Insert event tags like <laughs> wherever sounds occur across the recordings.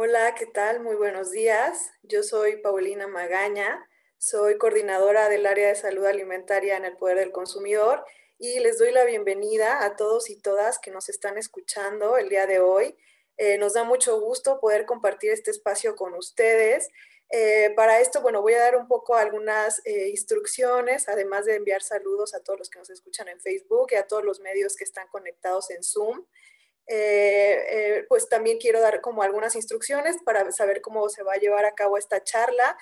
Hola, ¿qué tal? Muy buenos días. Yo soy Paulina Magaña, soy coordinadora del área de salud alimentaria en el Poder del Consumidor y les doy la bienvenida a todos y todas que nos están escuchando el día de hoy. Eh, nos da mucho gusto poder compartir este espacio con ustedes. Eh, para esto, bueno, voy a dar un poco algunas eh, instrucciones, además de enviar saludos a todos los que nos escuchan en Facebook y a todos los medios que están conectados en Zoom. Eh, eh, pues también quiero dar como algunas instrucciones para saber cómo se va a llevar a cabo esta charla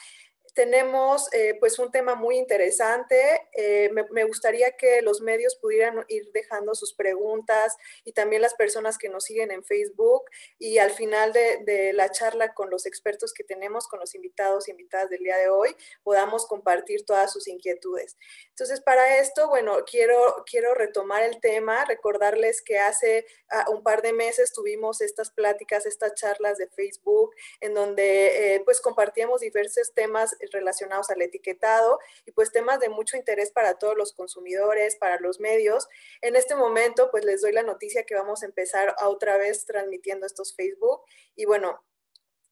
tenemos eh, pues un tema muy interesante. Eh, me, gustaría que los medios pudieran ir dejando sus preguntas y también las personas que nos siguen en Facebook y al final de, la charla con los expertos que tenemos, con los invitados y invitadas del día de hoy, podamos compartir todas sus inquietudes. Entonces, para esto, bueno, quiero, quiero retomar el tema, recordarles que hace ah, un par de meses tuvimos estas pláticas, estas charlas de Facebook, en donde eh, pues compartíamos diversos temas relacionados al etiquetado y pues temas de mucho interés para todos los consumidores, para los medios. En este momento pues les doy la noticia que vamos a empezar otra vez transmitiendo estos Facebook y bueno,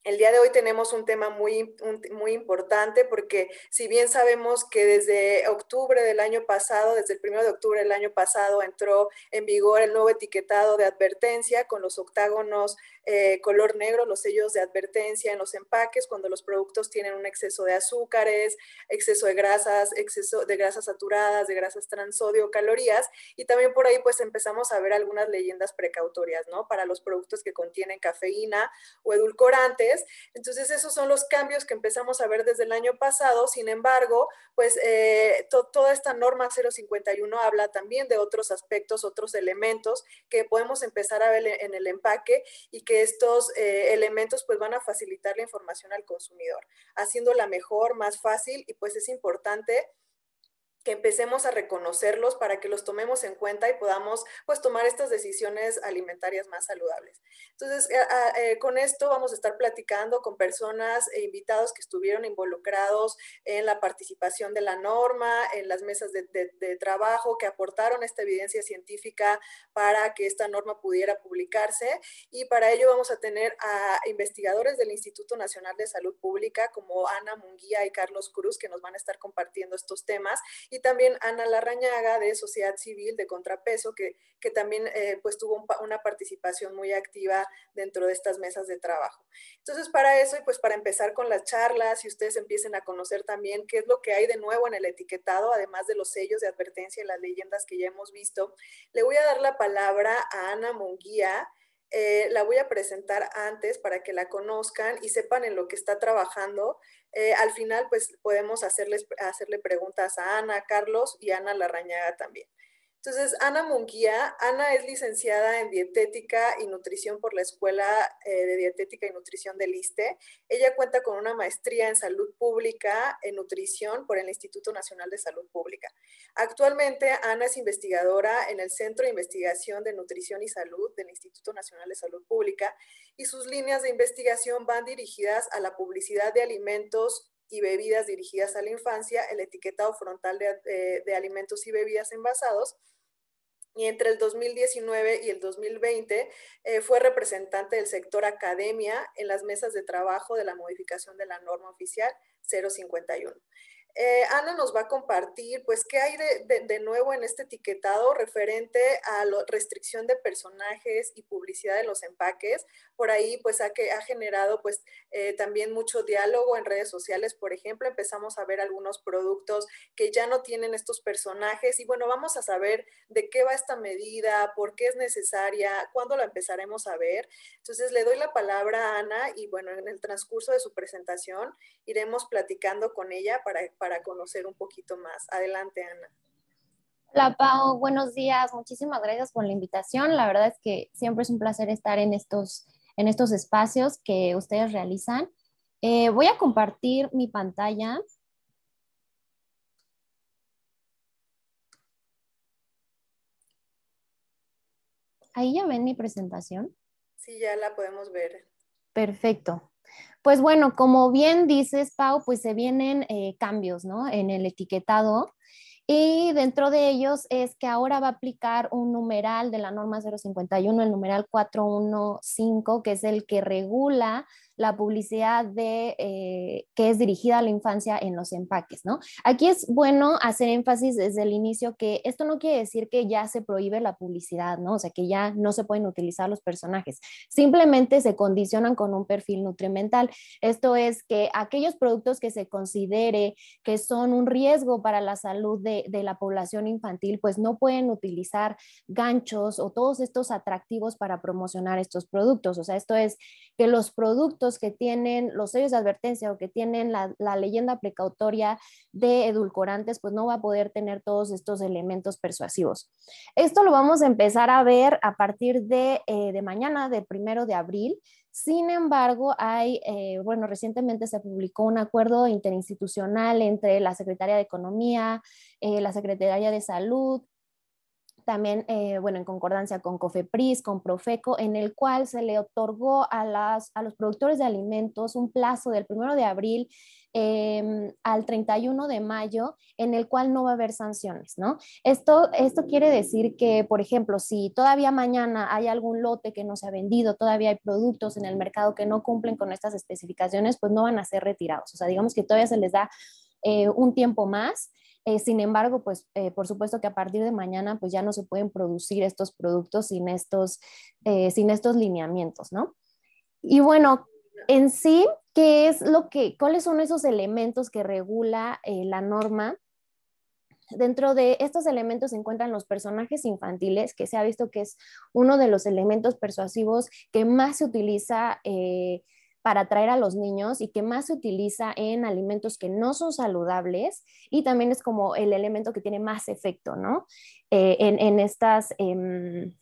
el día de hoy tenemos un tema muy, muy importante porque si bien sabemos que desde octubre del año pasado, desde el 1 de octubre del año pasado entró en vigor el nuevo etiquetado de advertencia con los octágonos eh, color negro los sellos de advertencia en los empaques cuando los productos tienen un exceso de azúcares, exceso de grasas, exceso de grasas saturadas, de grasas transodio, calorías y también por ahí pues empezamos a ver algunas leyendas precautorias, ¿no? Para los productos que contienen cafeína o edulcorantes. Entonces esos son los cambios que empezamos a ver desde el año pasado. Sin embargo, pues eh, toda esta norma 051 habla también de otros aspectos, otros elementos que podemos empezar a ver en el empaque y que estos eh, elementos pues van a facilitar la información al consumidor, haciéndola mejor, más fácil y pues es importante que empecemos a reconocerlos para que los tomemos en cuenta y podamos pues tomar estas decisiones alimentarias más saludables. Entonces, eh, ah, eh, con esto vamos a estar platicando con personas e invitados que estuvieron involucrados en la participación de la norma, en las mesas de trabajo, que aportaron esta evidencia científica para que esta norma pudiera publicarse. Y para ello vamos a tener a investigadores del Instituto Nacional de Salud Pública como Ana Munguía y Carlos Cruz, que nos van a estar compartiendo estos temas y también Ana Larrañaga de Sociedad Civil de Contrapeso, que, también eh, pues tuvo una participación muy activa dentro de estas mesas de trabajo. Entonces, para eso y pues para empezar con las charlas y ustedes empiecen a conocer también qué es lo que hay de nuevo en el etiquetado, además de los sellos de advertencia y las leyendas que ya hemos visto, le voy a dar la palabra a Ana Munguía. Eh, la voy a presentar antes para que la conozcan y sepan en lo que está trabajando. Eh, al final, pues podemos hacerles, hacerle preguntas a Ana, Carlos y Ana Larrañaga también. Entonces, Ana Munguía, Ana es licenciada en dietética y nutrición por la Escuela eh, de Dietética y Nutrición del ISTE. Ella cuenta con una maestría en salud pública en nutrición por el Instituto Nacional de Salud Pública. Actualmente, Ana es investigadora en el Centro de Investigación de Nutrición y Salud del Instituto Nacional de Salud Pública y sus líneas de investigación van dirigidas a la publicidad de alimentos y bebidas dirigidas a la infancia, el etiquetado frontal de, eh, alimentos y bebidas envasados, y entre el 2019 y el 2020 eh, fue representante del sector academia en las mesas de trabajo de la modificación de la norma oficial 051. Eh, Ana nos va a compartir, pues, qué hay de, de nuevo en este etiquetado referente a la restricción de personajes y publicidad de los empaques, por ahí pues ha, que, ha generado pues eh, también mucho diálogo en redes sociales, por ejemplo, empezamos a ver algunos productos que ya no tienen estos personajes y bueno, vamos a saber de qué va esta medida, por qué es necesaria, cuándo la empezaremos a ver. Entonces le doy la palabra a Ana y bueno, en el transcurso de su presentación iremos platicando con ella para, para conocer un poquito más. Adelante, Ana. Hola Pau, buenos días, muchísimas gracias por la invitación. La verdad es que siempre es un placer estar en estos en estos espacios que ustedes realizan. Eh, voy a compartir mi pantalla. Ahí ya ven mi presentación. Sí, ya la podemos ver. Perfecto. Pues bueno, como bien dices, Pau, pues se vienen eh, cambios ¿no? en el etiquetado. Y dentro de ellos es que ahora va a aplicar un numeral de la norma 051, el numeral 415, que es el que regula la publicidad de, eh, que es dirigida a la infancia en los empaques, ¿no? Aquí es bueno hacer énfasis desde el inicio que esto no quiere decir que ya se prohíbe la publicidad, ¿no? O sea, que ya no se pueden utilizar los personajes, simplemente se condicionan con un perfil nutrimental. Esto es que aquellos productos que se considere que son un riesgo para la salud de la población infantil, pues no pueden utilizar ganchos o todos estos atractivos para promocionar estos productos. O sea, esto es que los productos que tienen los sellos de advertencia o que tienen la, leyenda precautoria de edulcorantes, pues no va a poder tener todos estos elementos persuasivos. Esto lo vamos a empezar a ver a partir de, eh, de mañana, del primero de abril. Sin embargo, hay, eh, bueno, recientemente se publicó un acuerdo interinstitucional entre la Secretaría de Economía, eh, la Secretaría de Salud, también, eh, bueno, en concordancia con COFEPRIS, con Profeco, en el cual se le otorgó a, las, a los productores de alimentos un plazo del 1 de abril em, al 31 de mayo en el cual no va a haber sanciones, ¿no? Esto, esto quiere decir que, por ejemplo, si todavía mañana hay algún lote que no se ha vendido, todavía hay productos en el mercado que no cumplen con estas especificaciones, pues no van a ser retirados. O sea, digamos que todavía se les da eh, un tiempo más eh, sin embargo, pues eh, por supuesto que a partir de mañana pues ya no se pueden producir estos productos sin estos, eh, sin estos lineamientos, ¿no? Y bueno, en sí, ¿qué es lo que, cuáles son esos elementos que regula la norma? Dentro de estos elementos se encuentran los personajes infantiles, que se ha visto que es uno de los elementos persuasivos que más se utiliza para atraer a los niños y que más se utiliza en alimentos que no son saludables y también es como el elemento que tiene más efecto, ¿no? Eh, en, estas... Em,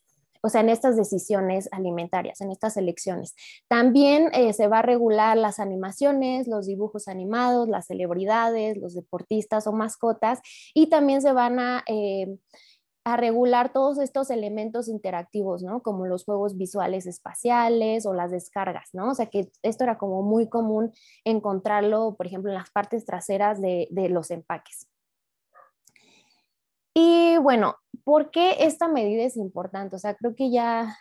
o sea, en estas decisiones alimentarias, en estas elecciones. También eh, se va a regular las animaciones, los dibujos animados, las celebridades, los deportistas o mascotas, y también se van a em, a regular todos estos elementos interactivos, ¿no? Como los juegos visuales espaciales o las descargas, ¿no? O sea que esto era como muy común encontrarlo, por ejemplo, en las partes traseras de, los empaques. Y bueno, ¿por qué esta medida es importante? O sea, creo que ya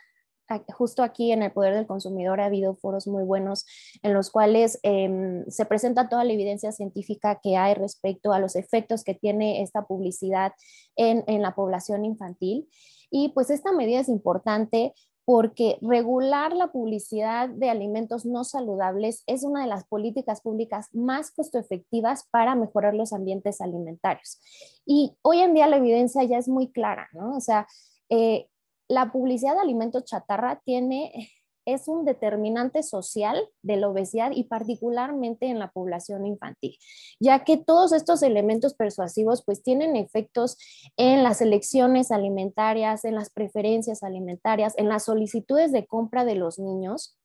justo aquí en el Poder del Consumidor ha habido foros muy buenos en los cuales em, se presenta toda la evidencia científica que hay respecto a los efectos que tiene esta publicidad en, la población infantil. Y pues esta medida es importante porque regular la publicidad de alimentos no saludables es una de las políticas públicas más costo efectivas para mejorar los ambientes alimentarios. Y hoy en día la evidencia ya es muy clara, ¿no? O sea, eh, la publicidad de alimentos chatarra tiene, es un determinante social de la obesidad y particularmente en la población infantil, ya que todos estos elementos persuasivos pues tienen efectos en las elecciones alimentarias, en las preferencias alimentarias, en las solicitudes de compra de los niños.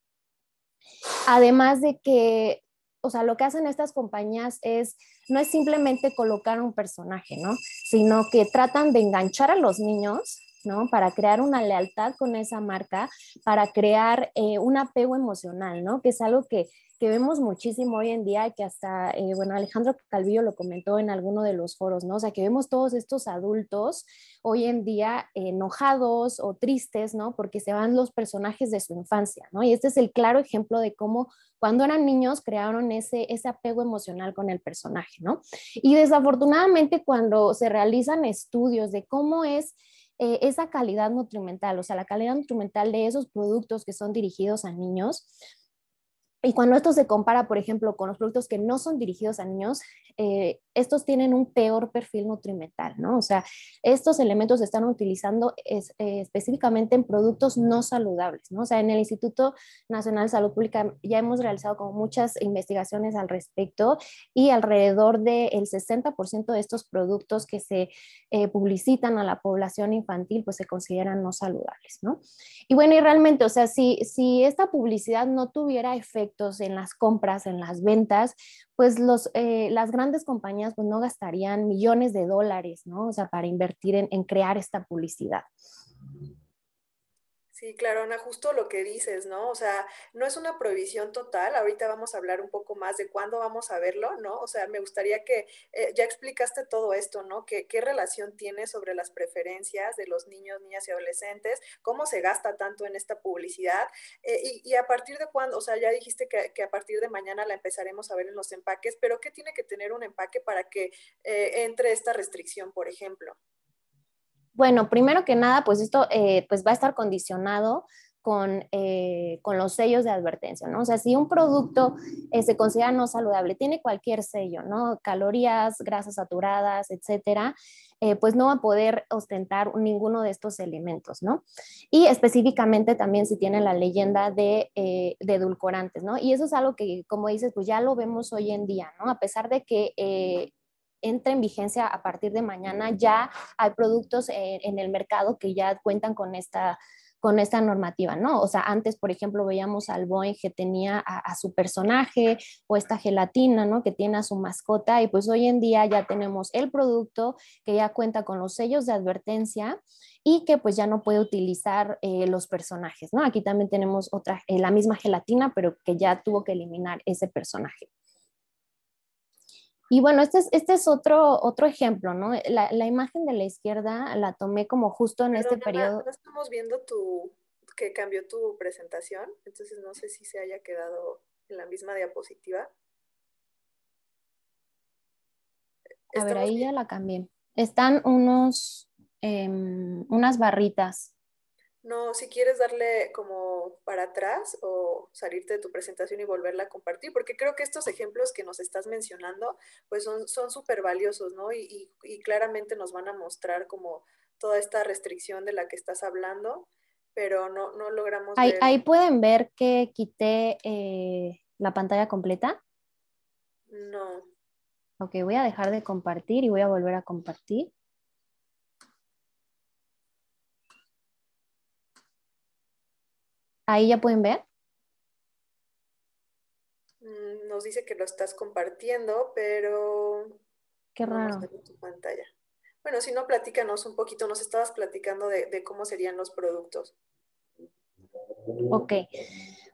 Además de que o sea, lo que hacen estas compañías es, no es simplemente colocar un personaje, ¿no? Sino que tratan de enganchar a los niños ¿no? Para crear una lealtad con esa marca, para crear eh, un apego emocional, ¿no? Que es algo que, vemos muchísimo hoy en día, que hasta, eh, bueno, Alejandro Calvillo lo comentó en alguno de los foros, ¿no? O sea, que vemos todos estos adultos hoy en día eh, enojados o tristes, ¿no? Porque se van los personajes de su infancia, ¿no? Y este es el claro ejemplo de cómo cuando eran niños crearon ese, ese apego emocional con el personaje, ¿no? Y desafortunadamente cuando se realizan estudios de cómo es eh, esa calidad nutrimental, o sea, la calidad nutrimental de esos productos que son dirigidos a niños. Y cuando esto se compara, por ejemplo, con los productos que no son dirigidos a niños, eh, estos tienen un peor perfil nutrimental, ¿no? O sea, estos elementos se están utilizando eh, específicamente en productos no saludables, ¿no? O sea, en el Instituto Nacional de Salud Pública ya hemos realizado como muchas investigaciones al respecto y alrededor del 60% de estos productos que se eh, publicitan a la población infantil, pues se consideran no saludables, ¿no? Y bueno, y realmente, o sea, si, si esta publicidad no tuviera efectos en las compras, en las ventas, pues los, eh, las grandes compañías pues no gastarían millones de dólares, para invertir en crear esta publicidad. Sí, claro, Ana, justo lo que dices, ¿no? O sea, no es una prohibición total, ahorita vamos a hablar un poco más de cuándo vamos a verlo, ¿no? O sea, me gustaría que eh, ya explicaste todo esto, ¿no? ¿Qué, relación tiene sobre las preferencias de los niños, niñas y adolescentes? ¿Cómo se gasta tanto en esta publicidad? Eh, y, a partir de cuándo, o sea, ya dijiste que, a partir de mañana la empezaremos a ver en los empaques, pero ¿qué tiene que tener un empaque para que eh, entre esta restricción, por ejemplo? Bueno, primero que nada, pues esto eh, pues va a estar condicionado con, eh, con, los sellos de advertencia, ¿no? O sea, si un producto eh, se considera no saludable, tiene cualquier sello, ¿no? Calorías, grasas saturadas, etcétera, pues no va a poder ostentar ninguno de estos elementos, ¿no? Y específicamente también si tiene la leyenda de, de, edulcorantes, ¿no? Y eso es algo que, como dices, pues ya lo vemos hoy en día, ¿no? A pesar de que entra en vigencia a partir de mañana. Ya hay productos eh, en, el mercado que ya cuentan con esta con esta normativa, ¿no? O sea, antes, por ejemplo, veíamos al Boeing que tenía a, su personaje o esta gelatina, ¿no? Que tiene a su mascota y pues hoy en día ya tenemos el producto que ya cuenta con los sellos de advertencia y que pues ya no puede utilizar eh, los personajes, ¿no? Aquí también tenemos otra, eh, la misma gelatina, pero que ya tuvo que eliminar ese personaje. Y bueno, este es, este es otro, otro ejemplo, ¿no? Eh, la, imagen de la izquierda la tomé como justo en este periodo. No estamos viendo que cambió tu presentación, entonces no sé si se haya quedado en la misma diapositiva. A ver, ahí ya la cambié. Están unos, em, unas barritas no, si quieres darle como para atrás o salirte de tu presentación y volverla a compartir, porque creo que estos ejemplos que nos estás mencionando, pues son súper valiosos, ¿no? Y, claramente nos van a mostrar como toda esta restricción de la que estás hablando, pero no, no logramos... Ahí, pueden ver que quité eh, la pantalla completa. No. Ok, voy a dejar de compartir y voy a volver a compartir. Ahí ya pueden ver. Mm, nos dice que lo estás compartiendo, pero... Qué raro. pantalla. Bueno, si no, platícanos un poquito. Nos estabas platicando de, cómo serían los productos. Ok.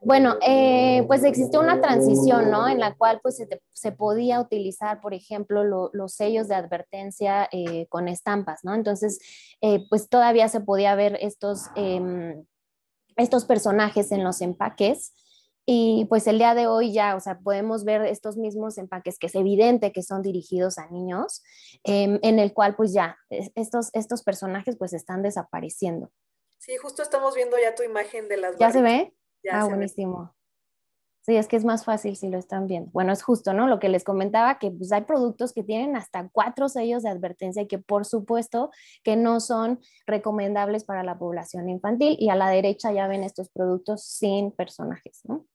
Bueno, eh, pues existió una transición, ¿no? En la cual pues se, podía utilizar, por ejemplo, los sellos de advertencia eh, con estampas, ¿no? Entonces, eh, pues todavía se podía ver estos em, estos personajes en los empaques. Y pues el día de hoy ya, o sea, podemos ver estos mismos empaques que es evidente que son dirigidos a niños, em, en el cual pues ya estos, estos personajes pues están desapareciendo. Sí, justo estamos viendo ya tu imagen de las... ¿Ya se ve? Ya ah, buenísimo. Sí, es que es más fácil si lo están viendo. Bueno, es justo, ¿no? Lo que les comentaba, que pues, hay productos que tienen hasta cuatro sellos de advertencia y que por supuesto que no son recomendables para la población infantil. Y a la derecha ya ven estos productos sin personajes, ¿no?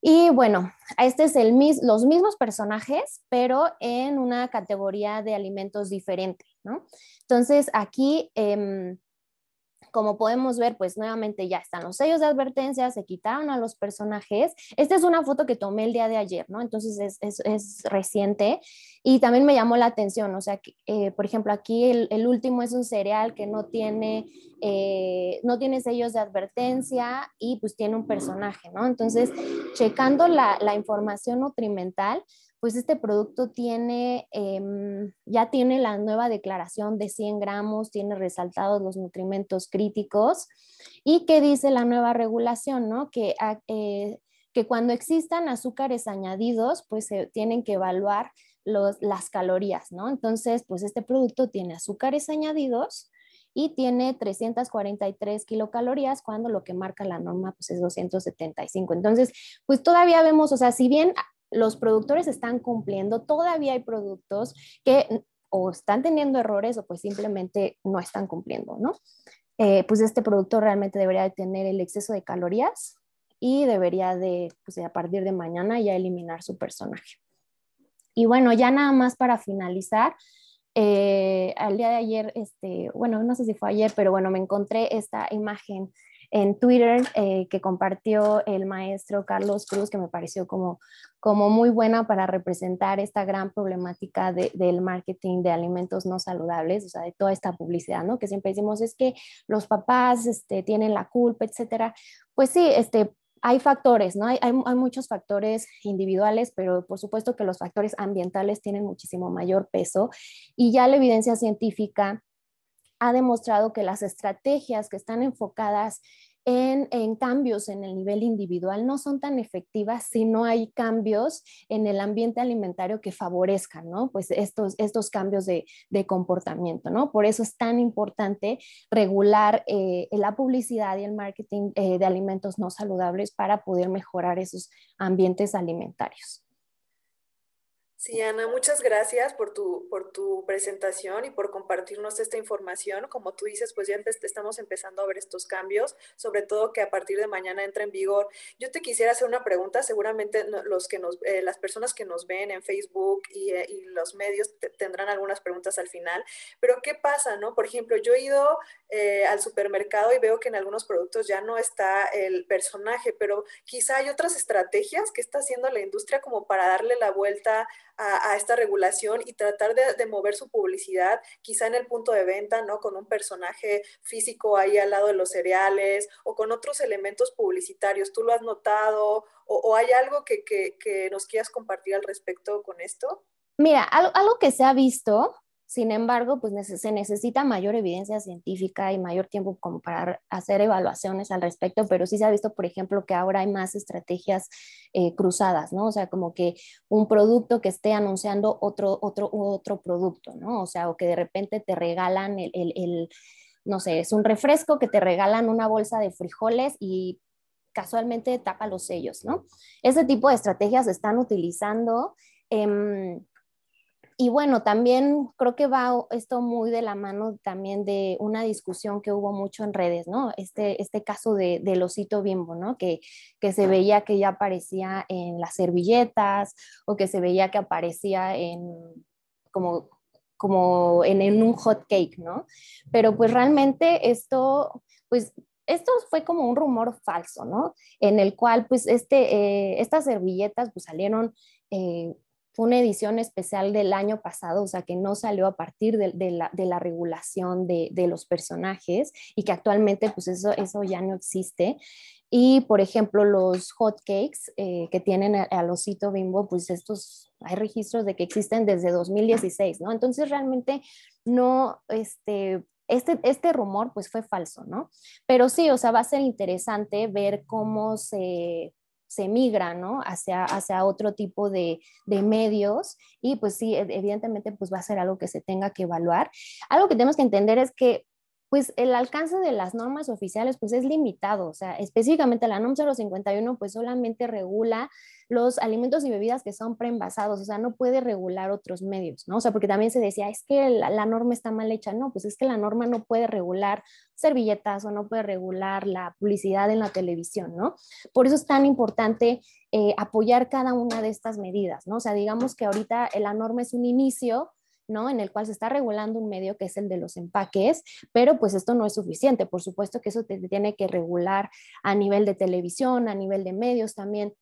Y bueno, este es el los mismos personajes, pero en una categoría de alimentos diferente, ¿no? Entonces aquí... Em, como podemos ver, pues nuevamente ya están los sellos de advertencia, se quitaron a los personajes. Esta es una foto que tomé el día de ayer, ¿no? Entonces es, reciente y también me llamó la atención, o sea, que, eh, por ejemplo, aquí el, último es un cereal que no tiene, eh, no tiene sellos de advertencia y pues tiene un personaje, ¿no? Entonces, checando la, la información nutrimental, pues este producto tiene, em, ya tiene la nueva declaración de 100 gramos, tiene resaltados los nutrimentos críticos y qué dice la nueva regulación, ¿no? Que, ah, eh, que cuando existan azúcares añadidos, pues se tienen que evaluar los, las calorías, ¿no? Entonces, pues este producto tiene azúcares añadidos, y tiene 343 kilocalorías cuando lo que marca la norma pues es 275. Entonces, pues todavía vemos, o sea, si bien los productores están cumpliendo, todavía hay productos que o están teniendo errores o pues simplemente no están cumpliendo, ¿no? Eh, pues este producto realmente debería de tener el exceso de calorías y debería de, pues a partir de mañana ya eliminar su personaje. Y bueno, ya nada más para finalizar, eh, al día de ayer, este, bueno, no sé si fue ayer, pero bueno, me encontré esta imagen en Twitter eh, que compartió el maestro Carlos Cruz, que me pareció como, como muy buena para representar esta gran problemática del marketing de alimentos no saludables, o sea, de toda esta publicidad, ¿no? Que siempre decimos es que los papás este, tienen la culpa, etcétera. Pues sí, este, hay factores, ¿no? Hay, hay, hay, muchos factores individuales, pero por supuesto que los factores ambientales tienen muchísimo mayor peso y ya la evidencia científica ha demostrado que las estrategias que están enfocadas en, cambios en el nivel individual no son tan efectivas si no hay cambios en el ambiente alimentario que favorezcan, ¿no? Pues estos, cambios de, comportamiento, ¿no? Por eso es tan importante regular eh, la publicidad y el marketing eh, de alimentos no saludables para poder mejorar esos ambientes alimentarios. Sí, Ana, muchas gracias por tu, por tu presentación y por compartirnos esta información. Como tú dices, pues ya antes estamos empezando a ver estos cambios, sobre todo que a partir de mañana entra en vigor. Yo te quisiera hacer una pregunta, seguramente los que nos, eh, las personas que nos ven en Facebook y, eh, y los medios tendrán algunas preguntas al final, pero ¿qué pasa, no? Por ejemplo, yo he ido eh, al supermercado y veo que en algunos productos ya no está el personaje, pero quizá hay otras estrategias que está haciendo la industria como para darle la vuelta a, esta regulación y tratar de, mover su publicidad, quizá en el punto de venta, ¿no? Con un personaje físico ahí al lado de los cereales o con otros elementos publicitarios. ¿Tú lo has notado o, hay algo que, nos quieras compartir al respecto con esto? Mira, algo, algo que se ha visto sin embargo, pues se necesita mayor evidencia científica y mayor tiempo como para hacer evaluaciones al respecto, pero sí se ha visto, por ejemplo, que ahora hay más estrategias eh, cruzadas, ¿no? O sea, como que un producto que esté anunciando otro, otro, otro producto, ¿no? O sea, o que de repente te regalan el, no sé, es un refresco que te regalan una bolsa de frijoles y casualmente tapa los sellos, ¿no? Ese tipo de estrategias se están utilizando. Em, y bueno, también creo que va esto muy de la mano también de una discusión que hubo mucho en redes, ¿no? Este, este caso de, del osito bimbo, ¿no? Que, que se veía que ya aparecía en las servilletas o que se veía que aparecía en como como en, un hot cake, ¿no? Pero pues realmente esto, pues esto fue como un rumor falso, ¿no? En el cual, pues, este, eh, estas servilletas, pues, salieron eh, fue una edición especial del año pasado, o sea, que no salió a partir de, la, regulación de, los personajes y que actualmente pues eso, eso ya no existe. Y, por ejemplo, los hotcakes eh, que tienen al osito bimbo, pues estos, hay registros de que existen desde 2016, ¿no? Entonces, realmente no, este, este, este, rumor pues fue falso, ¿no? Pero sí, o sea, va a ser interesante ver cómo se, se migra, ¿no? Hacia, hacia otro tipo de, de, medios y pues sí, e-, evidentemente pues va a ser algo que se tenga que evaluar. Algo que tenemos que entender es que pues el alcance de las normas oficiales pues es limitado, o sea, específicamente la NOM 051 pues solamente regula los alimentos y bebidas que son preenvasados, o sea, no puede regular otros medios, ¿no? O sea, porque también se decía, es que la, norma está mal hecha, no, pues es que la norma no puede regular servilletas o no puede regular la publicidad en la televisión, ¿no? Por eso es tan importante eh, apoyar cada una de estas medidas, ¿no? O sea, digamos que ahorita la norma es un inicio, ¿no? En el cual se está regulando un medio que es el de los empaques, pero pues esto no es suficiente. Por supuesto que eso te tiene que regular a nivel de televisión, a nivel de medios también.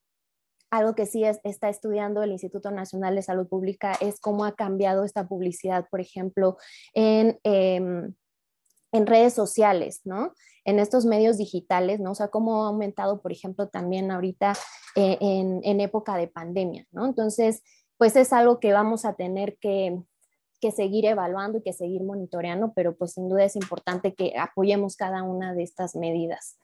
Algo que sí está estudiando el Instituto Nacional de Salud Pública es cómo ha cambiado esta publicidad, por ejemplo, en... Em, en redes sociales, ¿no? En estos medios digitales, ¿no? O sea, cómo ha aumentado, por ejemplo, también ahorita eh, en, época de pandemia, Entonces, pues es algo que vamos a tener que, que seguir evaluando y que seguir monitoreando, pero pues sin duda es importante que apoyemos cada una de estas medidas.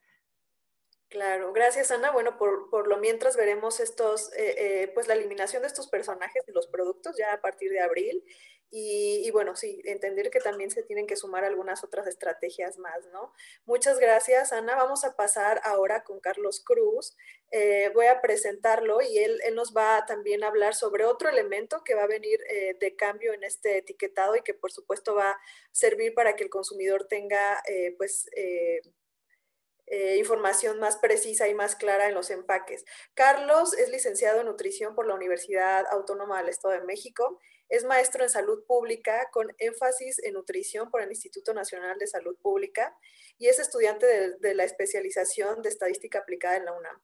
Claro, gracias Ana. Bueno, por, lo mientras veremos estos, eh, eh, pues la eliminación de estos personajes de los productos ya a partir de abril. Y, bueno, sí, entender que también se tienen que sumar algunas otras estrategias más, ¿no? Muchas gracias, Ana. Vamos a pasar ahora con Carlos Cruz. Eh, voy a presentarlo y él, nos va a hablar sobre otro elemento que va a venir de cambio en este etiquetado y que por supuesto va a servir para que el consumidor tenga, pues eh, información más precisa y más clara en los empaques. Carlos es licenciado en nutrición por la Universidad Autónoma del Estado de México. Es maestro en salud pública con énfasis en nutrición por el Instituto Nacional de Salud Pública y es estudiante de la especialización de estadística aplicada en la UNAM.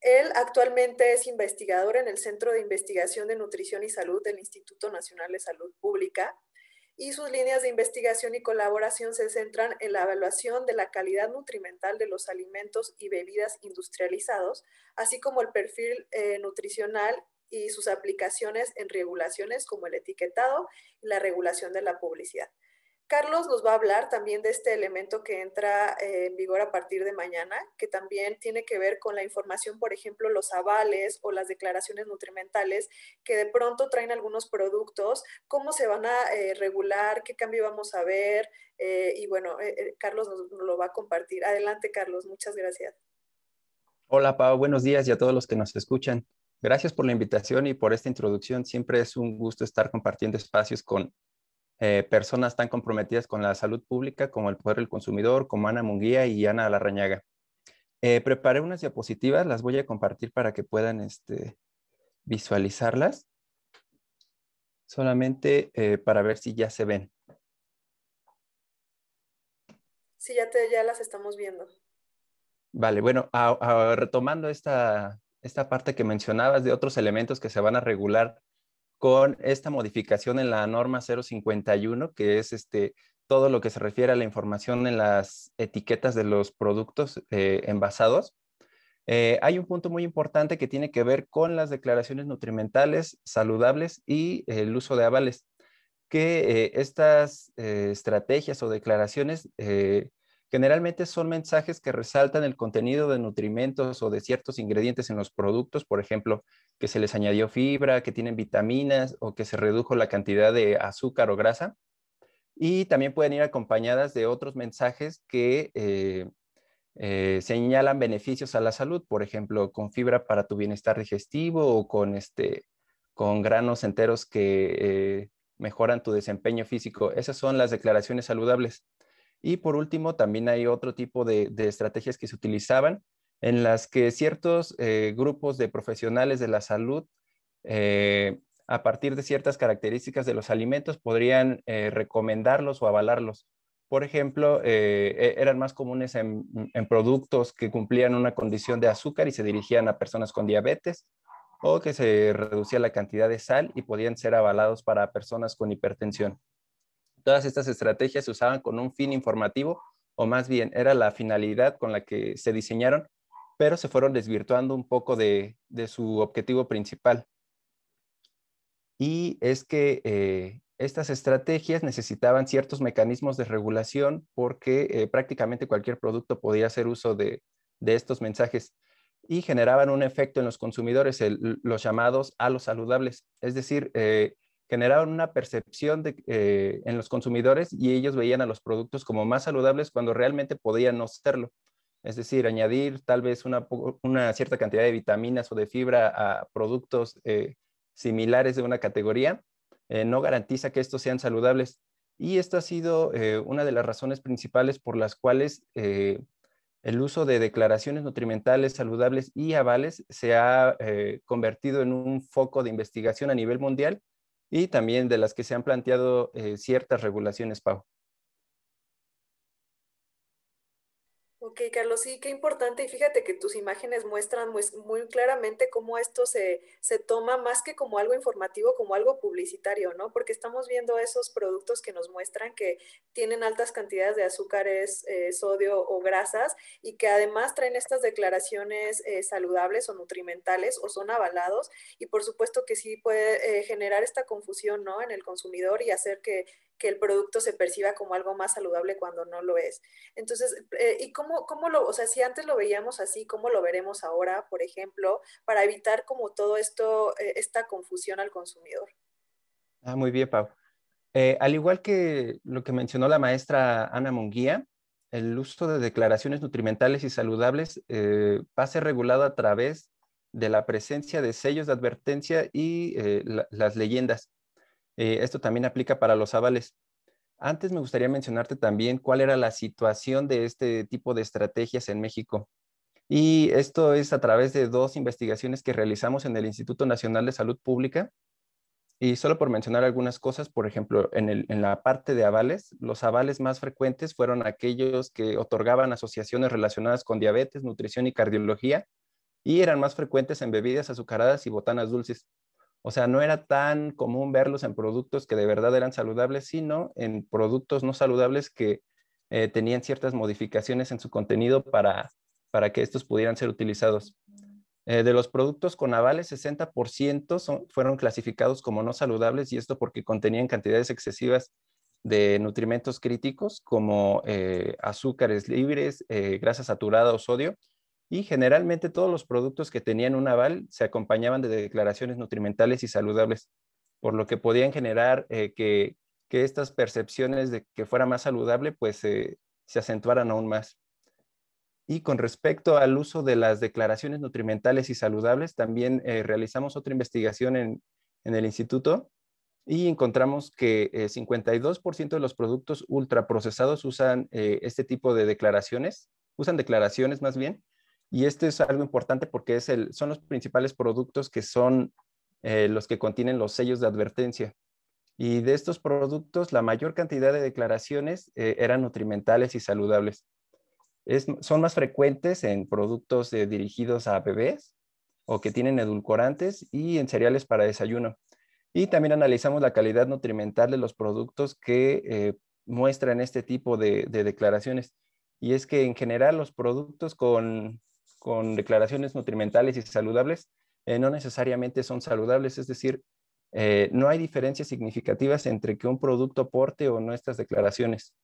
Él actualmente es investigador en el Centro de Investigación de Nutrición y Salud del Instituto Nacional de Salud Pública y sus líneas de investigación y colaboración se centran en la evaluación de la calidad nutrimental de los alimentos y bebidas industrializados, así como el perfil eh, nutricional y sus aplicaciones en regulaciones como el etiquetado y la regulación de la publicidad. Carlos nos va a hablar también de este elemento que entra eh, en vigor a partir de mañana, que también tiene que ver con la información, por ejemplo, los avales o las declaraciones nutrimentales que de pronto traen algunos productos, cómo se van a eh, regular, qué cambio vamos a ver. Eh, y bueno, Carlos nos, nos lo va a compartir. Adelante, Carlos, muchas gracias. Hola, Pau, buenos días y a todos los que nos escuchan. Gracias por la invitación y por esta introducción. Siempre es un gusto estar compartiendo espacios con eh, personas tan comprometidas con la salud pública como el Poder del Consumidor, como Ana Munguía y Ana Larrañaga. Eh, preparé unas diapositivas, las voy a compartir para que puedan este, visualizarlas, solamente eh, para ver si ya se ven. Sí, ya, te, ya las estamos viendo. Vale, bueno, retomando esta, esta parte que mencionabas de otros elementos que se van a regular con esta modificación en la norma 051, que es este, todo lo que se refiere a la información en las etiquetas de los productos eh, envasados. Eh, hay un punto muy importante que tiene que ver con las declaraciones nutrimentales, saludables y el uso de avales, que eh, estas estrategias o declaraciones Generalmente son mensajes que resaltan el contenido de nutrimentos o de ciertos ingredientes en los productos, por ejemplo, que se les añadió fibra, que tienen vitaminas o que se redujo la cantidad de azúcar o grasa. Y también pueden ir acompañadas de otros mensajes que eh, eh, señalan beneficios a la salud, por ejemplo, con fibra para tu bienestar digestivo o con, este, con granos enteros que eh, mejoran tu desempeño físico. Esas son las declaraciones saludables. Y por último, también hay otro tipo de, estrategias que se utilizaban en las que ciertos eh, grupos de profesionales de la salud, eh, a partir de ciertas características de los alimentos, podrían eh, recomendarlos o avalarlos. Por ejemplo, e, eran más comunes en productos que cumplían una condición de azúcar y se dirigían a personas con diabetes, o que se reducía la cantidad de sal y podían ser avalados para personas con hipertensión. Todas estas estrategias se usaban con un fin informativo, o más bien era la finalidad con la que se diseñaron, pero se fueron desvirtuando un poco de, su objetivo principal. Y es que eh, estas estrategias necesitaban ciertos mecanismos de regulación porque eh, prácticamente cualquier producto podía hacer uso de, estos mensajes y generaban un efecto en los consumidores, los llamados a los saludables. Es decir, eh, generaron una percepción eh, en los consumidores y ellos veían a los productos como más saludables cuando realmente podían no serlo. Es decir, añadir tal vez una, cierta cantidad de vitaminas o de fibra a productos eh, similares de una categoría eh, no garantiza que estos sean saludables. Y esta ha sido una de las razones principales por las cuales el uso de declaraciones nutrimentales saludables y avales se ha convertido en un foco de investigación a nivel mundial y también de las que se han planteado eh, ciertas regulaciones, Pau. Ok, Carlos, sí, qué importante. Y fíjate que tus imágenes muestran muy, claramente cómo esto se, toma más que como algo informativo, como algo publicitario, ¿no? Porque estamos viendo esos productos que nos muestran que tienen altas cantidades de azúcares, eh, sodio o grasas y que además traen estas declaraciones eh, saludables o nutrimentales o son avalados. Y por supuesto que sí puede eh, generar esta confusión, ¿no? En el consumidor y hacer que que el producto se perciba como algo más saludable cuando no lo es. Entonces, eh, ¿y cómo, cómo lo, o sea, si antes lo veíamos así, cómo lo veremos ahora, por ejemplo, para evitar como todo esto, eh, esta confusión al consumidor? Ah, muy bien, Pau. Eh, al igual que lo que mencionó la maestra Ana Munguía, el uso de declaraciones nutrimentales y saludables va a ser regulado a través de la presencia de sellos de advertencia y las leyendas eh, esto también aplica para los avales. Antes me gustaría mencionarte también cuál era la situación de este tipo de estrategias en México. Y esto es a través de dos investigaciones que realizamos en el Instituto Nacional de Salud Pública. Y solo por mencionar algunas cosas, por ejemplo, en la parte de avales, los avales más frecuentes fueron aquellos que otorgaban asociaciones relacionadas con diabetes, nutrición y cardiología, y eran más frecuentes en bebidas azucaradas y botanas dulces. O sea, no era tan común verlos en productos que de verdad eran saludables, sino en productos no saludables que eh, tenían ciertas modificaciones en su contenido para, para que estos pudieran ser utilizados. Eh, de los productos con avales, 60% fueron clasificados como no saludables y esto porque contenían cantidades excesivas de nutrimentos críticos como eh, azúcares libres, grasa saturada o sodio, y generalmente todos los productos que tenían un aval se acompañaban de declaraciones nutrimentales y saludables, por lo que podían generar eh, que, que, estas percepciones de que fuera más saludable pues eh, se acentuaran aún más. Y con respecto al uso de las declaraciones nutrimentales y saludables, también eh, realizamos otra investigación en, en, el instituto y encontramos que 52% de los productos ultraprocesados usan este tipo de declaraciones, usan declaraciones más bien, y esto es algo importante porque es el, son los principales productos que son eh, los que contienen los sellos de advertencia. Y de estos productos, la mayor cantidad de declaraciones eh, eran nutrimentales y saludables. Es, son más frecuentes en productos eh, dirigidos a bebés o que tienen edulcorantes y en cereales para desayuno. Y también analizamos la calidad nutrimental de los productos que muestran este tipo de, declaraciones. Y es que en general los productos con con declaraciones nutrimentales y saludables eh, no necesariamente son saludables, es decir, eh, no hay diferencias significativas entre que un producto aporte o no estas declaraciones.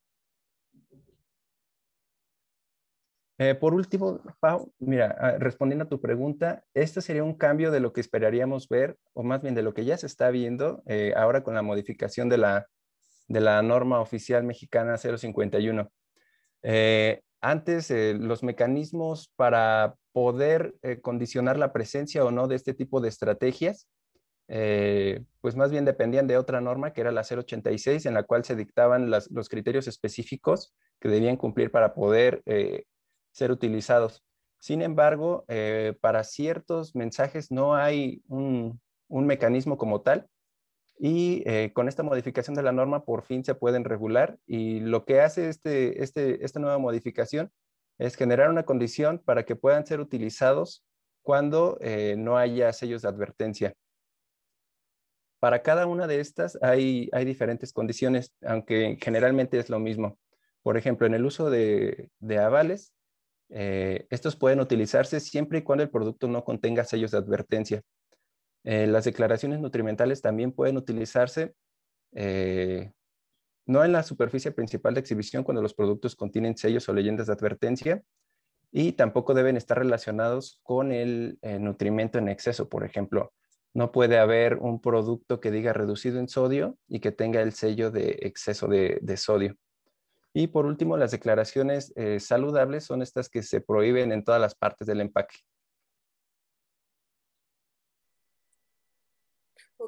Eh, por último, Pau, mira, ah, respondiendo a tu pregunta, este sería un cambio de lo que esperaríamos ver, o más bien de lo que ya se está viendo ahora con la modificación de la, de la norma oficial mexicana 051. Eh, antes, eh, los mecanismos para poder eh, condicionar la presencia o no de este tipo de estrategias, eh, pues más bien dependían de otra norma, que era la 086, en la cual se dictaban los criterios específicos que debían cumplir para poder ser utilizados. Sin embargo, para ciertos mensajes no hay un mecanismo como tal, y eh, con esta modificación de la norma por fin se pueden regular y lo que hace este, este, esta nueva modificación es generar una condición para que puedan ser utilizados cuando eh, no haya sellos de advertencia. Para cada una de estas hay, diferentes condiciones, aunque generalmente es lo mismo. Por ejemplo, en el uso de, avales, eh, estos pueden utilizarse siempre y cuando el producto no contenga sellos de advertencia. Eh, las declaraciones nutrimentales también pueden utilizarse eh, no en la superficie principal de exhibición cuando los productos contienen sellos o leyendas de advertencia y tampoco deben estar relacionados con el eh, nutrimento en exceso. Por ejemplo, no puede haber un producto que diga reducido en sodio y que tenga el sello de exceso de sodio. Y por último, las declaraciones saludables son estas que se prohíben en todas las partes del empaque.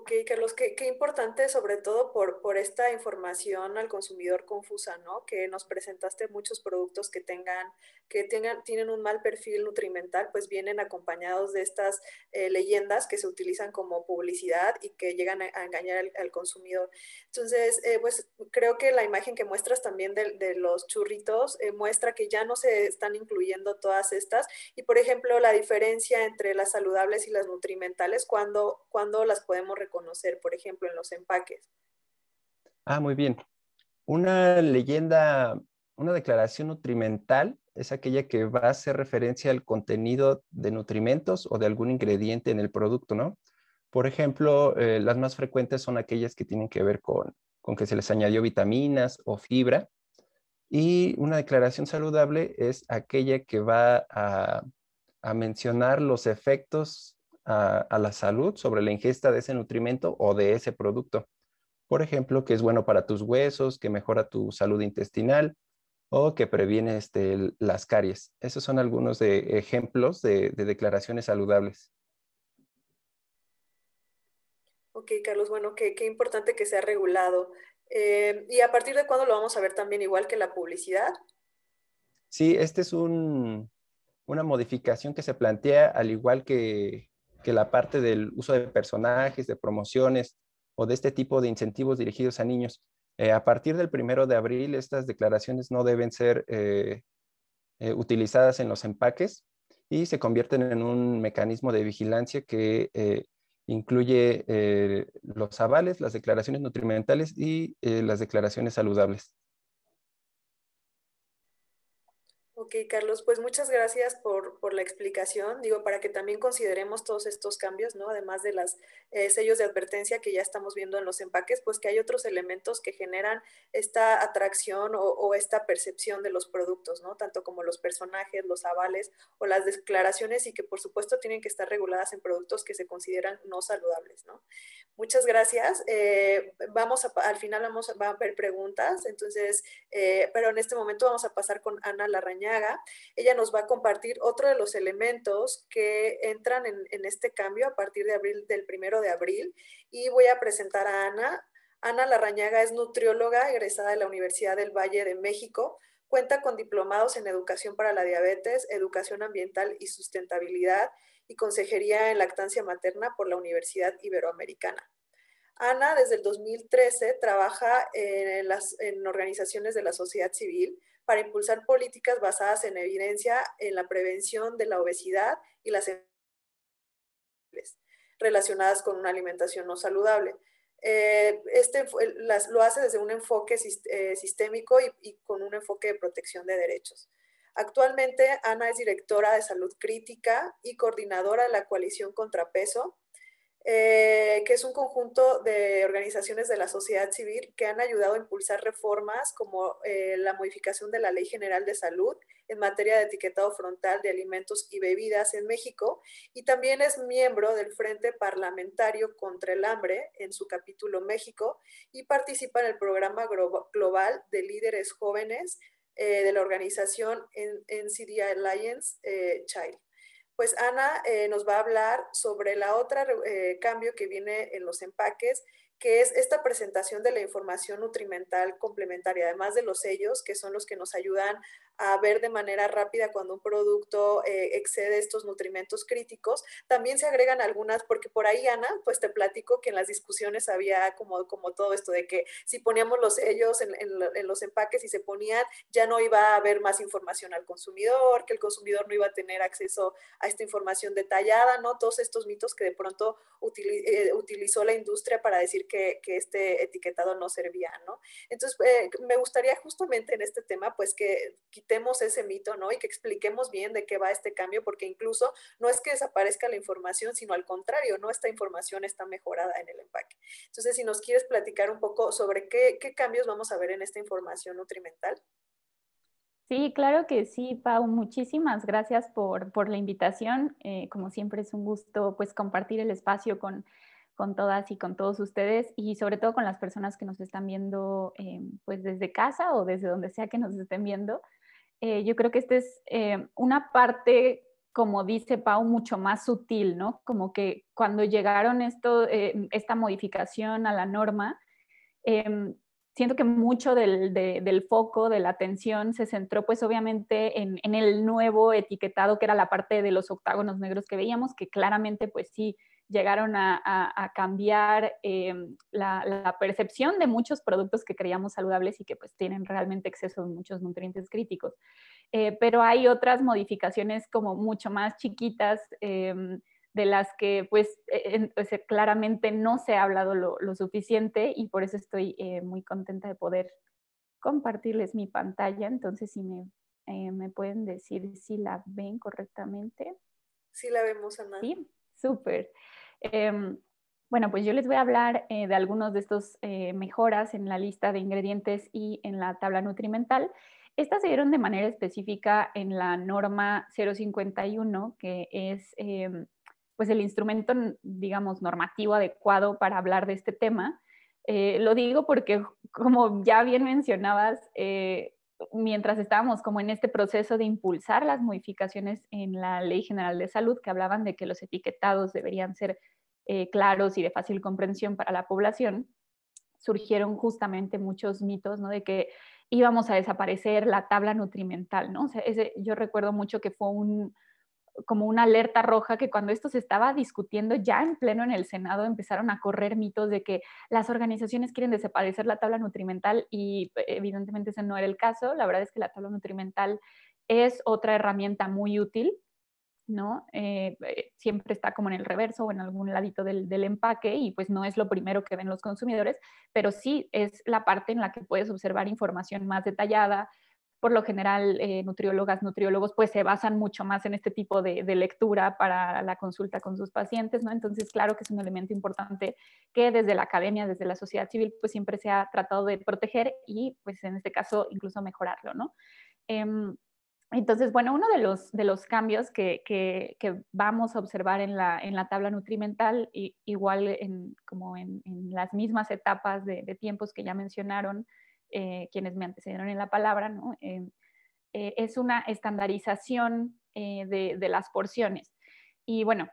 Ok, Carlos, qué, importante, sobre todo por, por esta información al consumidor confusa, ¿no? Que nos presentaste muchos productos que tengan, que tengan, tienen un mal perfil nutrimental, pues vienen acompañados de estas eh, leyendas que se utilizan como publicidad y que llegan a, engañar al, consumidor. Entonces, eh, pues creo que la imagen que muestras también de, los churritos eh, muestra que ya no se están incluyendo todas estas. Y por ejemplo, la diferencia entre las saludables y las nutrimentales, cuando, cuando las podemos conocer, por ejemplo, en los empaques. Ah, muy bien. Una leyenda, una declaración nutrimental es aquella que va a hacer referencia al contenido de nutrimentos o de algún ingrediente en el producto, ¿no? Por ejemplo, eh, las más frecuentes son aquellas que tienen que ver con, con que se les añadió vitaminas o fibra. Y una declaración saludable es aquella que va a, a mencionar los efectos a, la salud sobre la ingesta de ese nutrimento o de ese producto. Por ejemplo, que es bueno para tus huesos, que mejora tu salud intestinal, o que previene este, las caries. Esos son algunos de ejemplos de, declaraciones saludables. Ok, Carlos, bueno, qué, qué importante que sea regulado. Eh, ¿Y a partir de cuándo lo vamos a ver también igual que la publicidad? Sí, este es un, una modificación que se plantea al igual que, que la parte del uso de personajes, de promociones o de este tipo de incentivos dirigidos a niños. Eh, a partir del primero de abril, estas declaraciones no deben ser eh, eh, utilizadas en los empaques y se convierten en un mecanismo de vigilancia que incluye los avales, las declaraciones nutrimentales y las declaraciones saludables. Ok, Carlos, pues muchas gracias por, la explicación. Digo, para que también consideremos todos estos cambios, ¿no? Además de los eh, sellos de advertencia que ya estamos viendo en los empaques, pues que hay otros elementos que generan esta atracción o, esta percepción de los productos, ¿no? Tanto como los personajes, los avales o las declaraciones y que por supuesto tienen que estar reguladas en productos que se consideran no saludables, ¿no? Muchas gracias. Eh, vamos al final vamos, a haber preguntas, entonces, eh, pero en este momento vamos a pasar con Ana Larraña ella nos va a compartir otro de los elementos que entran en, este cambio a partir de abril, del primero de abril. Y voy a presentar a Ana. Ana Larrañaga es nutrióloga egresada de la Universidad del Valle de México. Cuenta con diplomados en educación para la diabetes, educación ambiental y sustentabilidad y consejería en lactancia materna por la Universidad Iberoamericana. Ana desde el 2013 trabaja en, las, en organizaciones de la sociedad civil, para impulsar políticas basadas en evidencia en la prevención de la obesidad y las enfermedades relacionadas con una alimentación no saludable. Eh, este lo hace desde un enfoque eh, sistémico y, y, con un enfoque de protección de derechos. Actualmente, Ana es directora de Salud Crítica y coordinadora de la coalición Contrapeso, eh, que es un conjunto de organizaciones de la sociedad civil que han ayudado a impulsar reformas como eh, la modificación de la Ley General de Salud en materia de etiquetado frontal de alimentos y bebidas en México y también es miembro del Frente Parlamentario contra el Hambre en su capítulo México y participa en el programa global de líderes jóvenes eh, de la organización NCD Alliance Child pues Ana eh, nos va a hablar sobre la otra eh, cambio que viene en los empaques, que es esta presentación de la información nutrimental complementaria, además de los sellos, que son los que nos ayudan a ver de manera rápida cuando un producto eh, excede estos nutrimentos críticos. También se agregan algunas, porque por ahí, Ana, pues te platico que en las discusiones había como, como todo esto de que si poníamos los sellos en, los empaques y se ponían, ya no iba a haber más información al consumidor, que el consumidor no iba a tener acceso a esta información detallada, ¿no? Todos estos mitos que de pronto eh, utilizó la industria para decir que, este etiquetado no servía, ¿no? Entonces, eh, me gustaría justamente en este tema, pues que ese mito, ¿no? Y que expliquemos bien de qué va este cambio, porque incluso no es que desaparezca la información, sino al contrario, ¿no? Esta información está mejorada en el empaque. Entonces, si nos quieres platicar un poco sobre qué, cambios vamos a ver en esta información nutrimental. Sí, claro que sí, Pau. Muchísimas gracias por, por la invitación. Eh, como siempre es un gusto pues compartir el espacio con, con todas y con todos ustedes y sobre todo con las personas que nos están viendo eh, pues desde casa o desde donde sea que nos estén viendo. Eh, yo creo que esta es eh, una parte, como dice Pau, mucho más sutil, ¿no? Como que cuando llegaron esto, eh, esta modificación a la norma, em, siento que mucho del, foco, de la atención, se centró pues obviamente en, en, el nuevo etiquetado, que era la parte de los octágonos negros que veíamos, que claramente pues sí llegaron a, cambiar em, la, percepción de muchos productos que creíamos saludables y que pues tienen realmente exceso de muchos nutrientes críticos. Eh, pero hay otras modificaciones como mucho más chiquitas em, de las que pues e, claramente no se ha hablado lo, suficiente y por eso estoy eh, muy contenta de poder compartirles mi pantalla. Entonces si me, eh, me pueden decir si la ven correctamente. Sí, la vemos, Ana. Sí, súper. Em, bueno, pues yo les voy a hablar eh, de algunos de estas eh, mejoras en la lista de ingredientes y en la tabla nutrimental. Estas se dieron de manera específica en la norma 051, que es em, pues el instrumento, digamos, normativo adecuado para hablar de este tema. Eh, lo digo porque, como ya bien mencionabas, mientras estábamos como en este proceso de impulsar las modificaciones en la Ley General de Salud que hablaban de que los etiquetados deberían ser eh, claros y de fácil comprensión para la población, surgieron justamente muchos mitos, De que íbamos a desaparecer la tabla nutrimental, ¿no? yo recuerdo mucho que fue un, como una alerta roja que cuando esto se estaba discutiendo ya en pleno en el Senado empezaron a correr mitos de que las organizaciones quieren desaparecer la tabla nutrimental y evidentemente ese no era el caso. La verdad es que la tabla nutrimental es otra herramienta muy útil, ¿no? Eh, eh, siempre está como en el reverso o en algún ladito del empaque y pues no es lo primero que ven los consumidores, pero sí es la parte en la que puedes observar información más detallada, por lo general eh, nutriólogas, nutriólogos, pues se basan mucho más en este tipo de, lectura para la consulta con sus pacientes, ¿no? Entonces, claro que es un elemento importante que desde la academia, desde la sociedad civil, pues siempre se ha tratado de proteger y, pues en este caso, incluso mejorarlo, ¿no? Em, entonces, bueno, uno de los, cambios que, vamos a observar en la, tabla nutrimental, y, igual en, como en, las mismas etapas de tiempos que ya mencionaron, eh, quienes me antecedieron en la palabra, ¿no? Eh, eh, es una estandarización de, las porciones. Y bueno,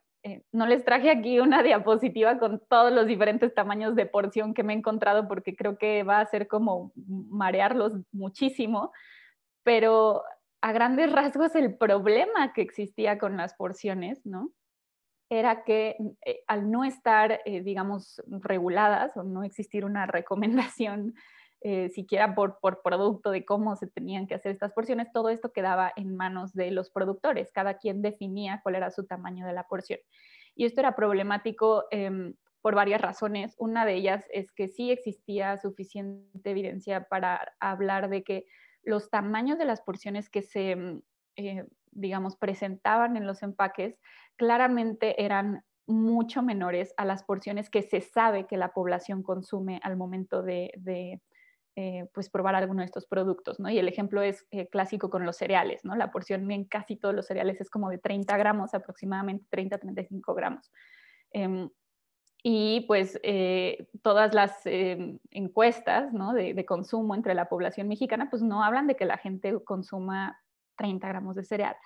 no les traje aquí una <laughs> diapositiva con todos los diferentes tamaños de porción que me he encontrado porque creo que va a ser como marearlos muchísimo, pero a grandes rasgos el problema que existía con las porciones, ¿no? era que al no estar, digamos, reguladas o no existir una <laughs> recomendación eh, siquiera por, por producto de cómo se tenían que hacer estas porciones, todo esto quedaba en manos de los productores, cada quien definía cuál era su tamaño de la porción. Y esto era problemático em, por varias razones. Una de ellas es que sí existía suficiente evidencia para hablar de que los tamaños de las porciones que se, mm, eh, digamos, presentaban en los empaques claramente eran mucho menores a las porciones que se sabe que la población consume al momento de eh, pues probar alguno de estos productos, ¿no? Y el ejemplo es eh, clásico con los cereales, ¿no? La porción en casi todos los cereales es como de 30 gramos, aproximadamente 30, 35 gramos. Em, y pues eh, todas las em, encuestas ¿no? de, consumo entre la población mexicana, pues no hablan de que la gente consuma 30 gramos de cereal.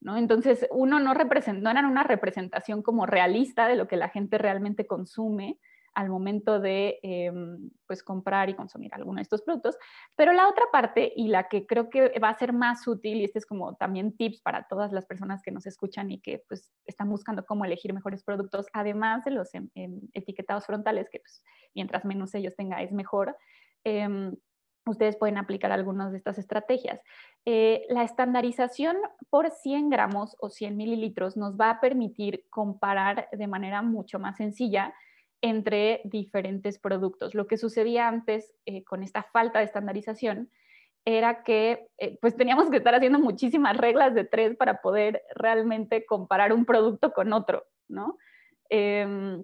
¿No? Entonces, uno no, representa, no eran una representación como realista de lo que la gente realmente consume, al momento de em, pues comprar y consumir alguno de estos productos. Pero la otra parte y la que creo que va a ser más útil, y este es como también tips para todas las personas que nos escuchan y que pues están buscando cómo elegir mejores productos, además de los em, em, etiquetados frontales, que pues, mientras menos ellos tengáis, mejor. ustedes pueden aplicar algunas de estas estrategias. Eh, la estandarización por 100 gramos o 100 mililitros nos va a permitir comparar de manera mucho más sencilla entre diferentes productos. Lo que sucedía antes eh, con esta falta de estandarización era que eh, pues teníamos que estar haciendo muchísimas reglas de tres para poder realmente comparar un producto con otro, ¿no? Em,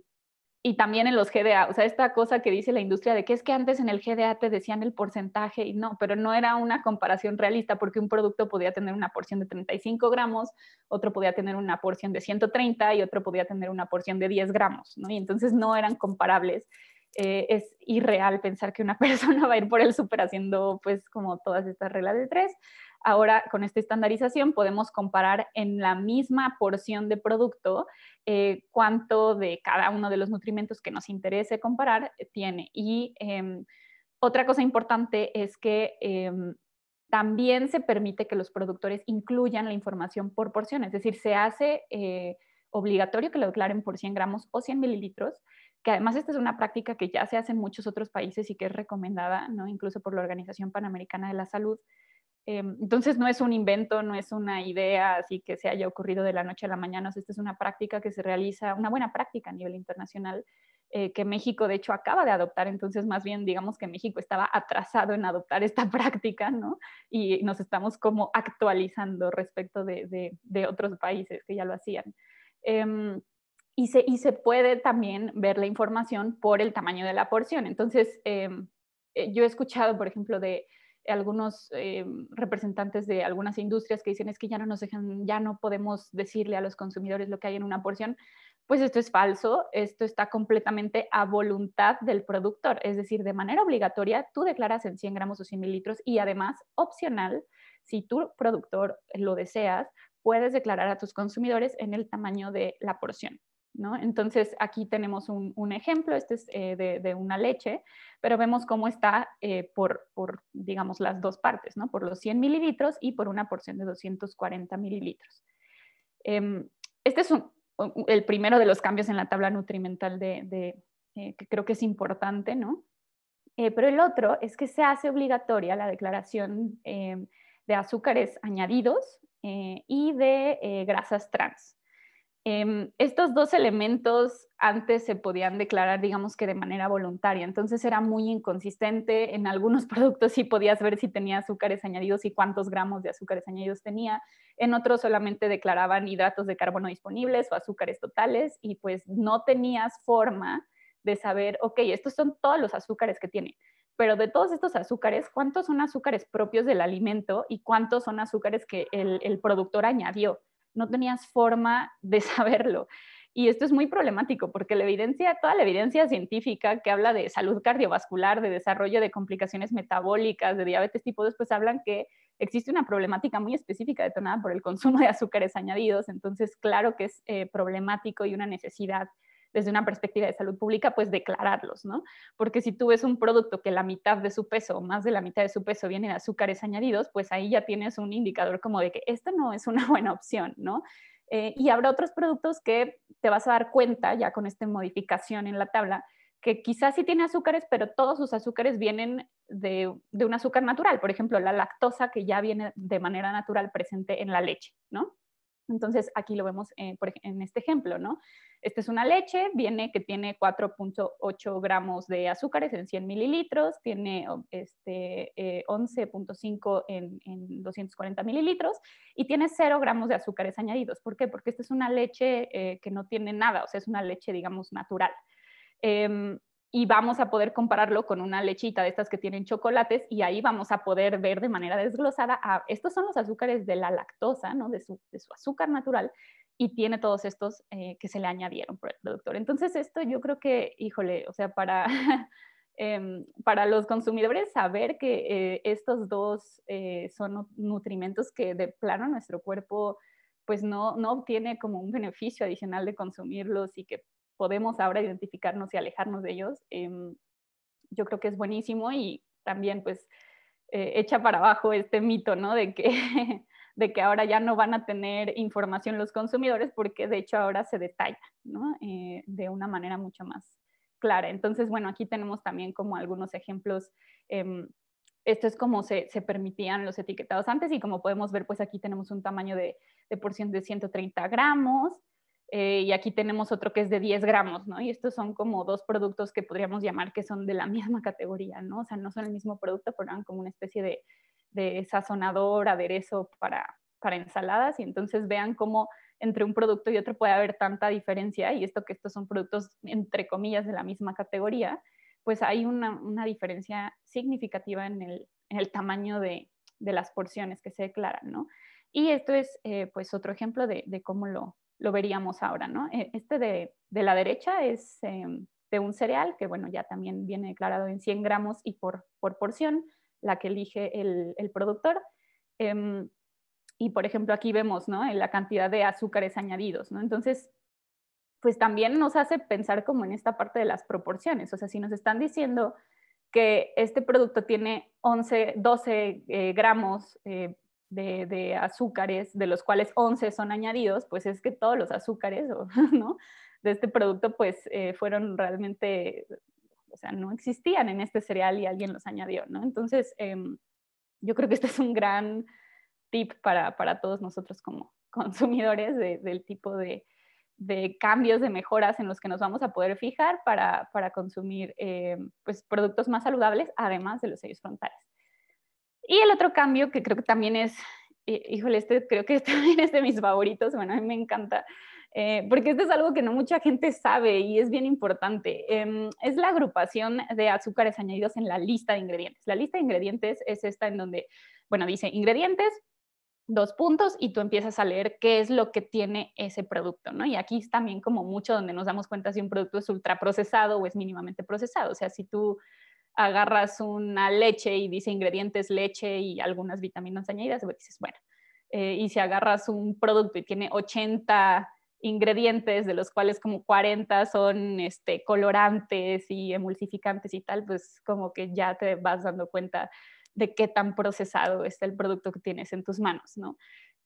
y también en los GDA, o sea, esta cosa que dice la industria de que es que antes en el GDA te decían el porcentaje y no, pero no era una comparación realista porque un producto podía tener una porción de 35 gramos, otro podía tener una porción de 130 y otro podía tener una porción de 10 gramos, ¿no? Y entonces no eran comparables. Eh, es irreal pensar que una <laughs> persona va a ir por el súper haciendo pues como todas estas reglas de tres ahora con esta estandarización podemos comparar en la misma porción de producto eh, cuánto de cada uno de los nutrimentos que nos interese comparar eh, tiene. Y em, otra cosa importante es que em, también se permite que los productores incluyan la información por porción, es decir, se hace eh, obligatorio que lo declaren por 100 gramos o 100 mililitros, que además esta es una práctica que ya se hace en muchos otros países y que es recomendada, ¿no? incluso por la Organización Panamericana de la Salud, Em, entonces no es un invento, no es una idea así que se haya ocurrido de la noche a la mañana. esta es una práctica que se realiza, una buena práctica a nivel internacional eh, que México de hecho acaba de adoptar. Entonces más bien digamos que México estaba atrasado en adoptar esta <laughs> práctica, ¿no? Y nos estamos como actualizando respecto de, otros países que ya lo hacían. Em, y, se, y se puede también ver la información por el tamaño de la porción. Entonces, em, eh, yo he escuchado, por ejemplo, de algunos eh, representantes de algunas industrias que dicen es que ya no nos dejan, ya no podemos decirle a los consumidores lo que hay en una porción, pues esto es falso, esto está completamente a voluntad del productor, es decir, de manera obligatoria tú declaras en 100 gramos o 100 mililitros y además opcional, si tu productor lo deseas, puedes declarar a tus consumidores en el tamaño de la porción. Entonces aquí tenemos un, ejemplo, este es eh, de, una leche, pero vemos cómo está eh, por, digamos, las dos partes, Por los 100 mililitros y por una porción de 240 mililitros. Em, este es el primero de los cambios en la tabla nutrimental de, eh, que creo que es importante, ¿no? pero el otro es que se hace obligatoria la declaración em, de azúcares añadidos y de grasas trans. Em, estos dos elementos antes se podían declarar, digamos que de manera voluntaria, entonces era muy inconsistente. En algunos <laughs> productos sí podías ver si tenía azúcares añadidos y cuántos gramos de azúcares añadidos tenía. En otros solamente declaraban hidratos de carbono disponibles o azúcares totales y pues no tenías forma de saber, ok, estos son todos los azúcares que tiene, pero de todos estos azúcares, ¿cuántos son azúcares propios del alimento y cuántos son azúcares que el, el productor añadió? no tenías forma de <laughs> saberlo. Y esto es muy problemático porque la evidencia, toda la evidencia científica que habla de salud cardiovascular, de desarrollo de complicaciones metabólicas, de diabetes tipo 2, pues hablan que existe una problemática muy específica detonada por el consumo de azúcares añadidos. Entonces, claro que es eh, problemático y una necesidad desde una perspectiva de salud pública, pues declararlos, ¿no? Porque si tú ves un producto que la mitad de su peso o más de la mitad de su peso viene de azúcares añadidos, pues ahí ya tienes un indicador como de que esto no es una <laughs> buena opción, ¿no? Eh, y habrá otros productos que te vas a dar cuenta ya con esta modificación en la tabla que quizás sí tiene azúcares, pero todos sus azúcares vienen de, un azúcar natural, por ejemplo, la lactosa que ya viene de manera natural presente en la leche, ¿no? Entonces, aquí lo vemos eh, en, este ejemplo, ¿no? Esta es una leche, viene que tiene 4.8 gramos de azúcares en 100 mililitros, tiene oh, este, 11.5 eh, en, 240 mililitros y tiene 0 gramos de azúcares añadidos. ¿Por qué? Porque esta es una leche eh, que no tiene nada, o sea, es una leche, digamos, natural. Em, y vamos a poder compararlo con una lechita de estas que tienen chocolates y ahí vamos a poder ver de manera desglosada, ah, estos son los azúcares de la lactosa, ¿no? de, su, azúcar natural y tiene todos estos eh, que se le añadieron por el productor. Entonces esto yo creo que, híjole, o sea, para, <laughs> em, para los consumidores saber que eh, estos dos eh, son nutrimentos que de plano nuestro cuerpo pues no, no obtiene como un beneficio adicional de consumirlos y que podemos ahora identificarnos y alejarnos de ellos, em, yo creo que es buenísimo y también pues eh, echa para abajo este mito, ¿no? De que, <laughs> de que ahora ya no van a tener información los consumidores porque de hecho ahora se detalla, ¿no? Eh, de una manera mucho más clara. Entonces, bueno, aquí tenemos también como algunos ejemplos em, esto es como se, se, permitían los etiquetados antes y como podemos ver, pues aquí tenemos un tamaño de, de porción de 130 gramos, eh, y aquí tenemos otro que es de 10 gramos, ¿no? Y estos son como dos productos que podríamos llamar que son de la <laughs> misma categoría, ¿no? O sea, no son el mismo producto, pero eran como una especie de, de sazonador, aderezo para, para ensaladas. Y entonces vean cómo entre un producto y otro puede haber tanta diferencia. Y esto que estos son productos, entre comillas, de la misma categoría, pues hay una, una diferencia significativa en el, en el tamaño de, de, las porciones que se declaran, ¿no? Y esto es, eh, pues, otro ejemplo de, de cómo lo, lo veríamos ahora, ¿no? E, este de, de la derecha es em, de un cereal, que bueno, ya también viene declarado en 100 gramos y por, por porción, la que elige el, el productor. Em, y por ejemplo, aquí vemos, ¿no? La cantidad de azúcares añadidos, ¿no? Entonces, pues también nos hace pensar como en esta parte de las proporciones. O sea, si nos están diciendo que este producto tiene 11, 12 eh, gramos eh, de, azúcares, de los cuales 11 son añadidos, pues es que todos los azúcares <laughs> de este producto pues eh, fueron realmente, o sea, no existían en este cereal y alguien los añadió, ¿no? Entonces, em, yo creo que este es un gran tip para, todos nosotros como <laughs> consumidores del tipo de, cambios, de mejoras en los que nos vamos a poder fijar para, consumir eh, pues, productos más saludables, además de los sellos frontales. Y el otro cambio que creo que también es, eh, híjole, este creo que <laughs> este también es de mis favoritos, bueno, a mí me encanta, eh, porque este es algo que no mucha gente sabe y es bien importante. Em, es la agrupación de azúcares añadidos en la lista de ingredientes. La lista de ingredientes es esta en donde, bueno, dice ingredientes, dos puntos y tú empiezas a leer qué es lo que tiene ese producto, ¿no? Y aquí es también como mucho donde nos damos cuenta si un producto es ultraprocesado o es mínimamente procesado. O sea, si tú agarras una leche y dice ingredientes leche y algunas vitaminas añadidas, pues dices, bueno, eh, y si agarras un producto y tiene 80 ingredientes, de los cuales como 40 son este, colorantes y emulsificantes y tal, pues como que ya te vas dando cuenta de qué tan procesado está el producto que tienes en tus manos, ¿no?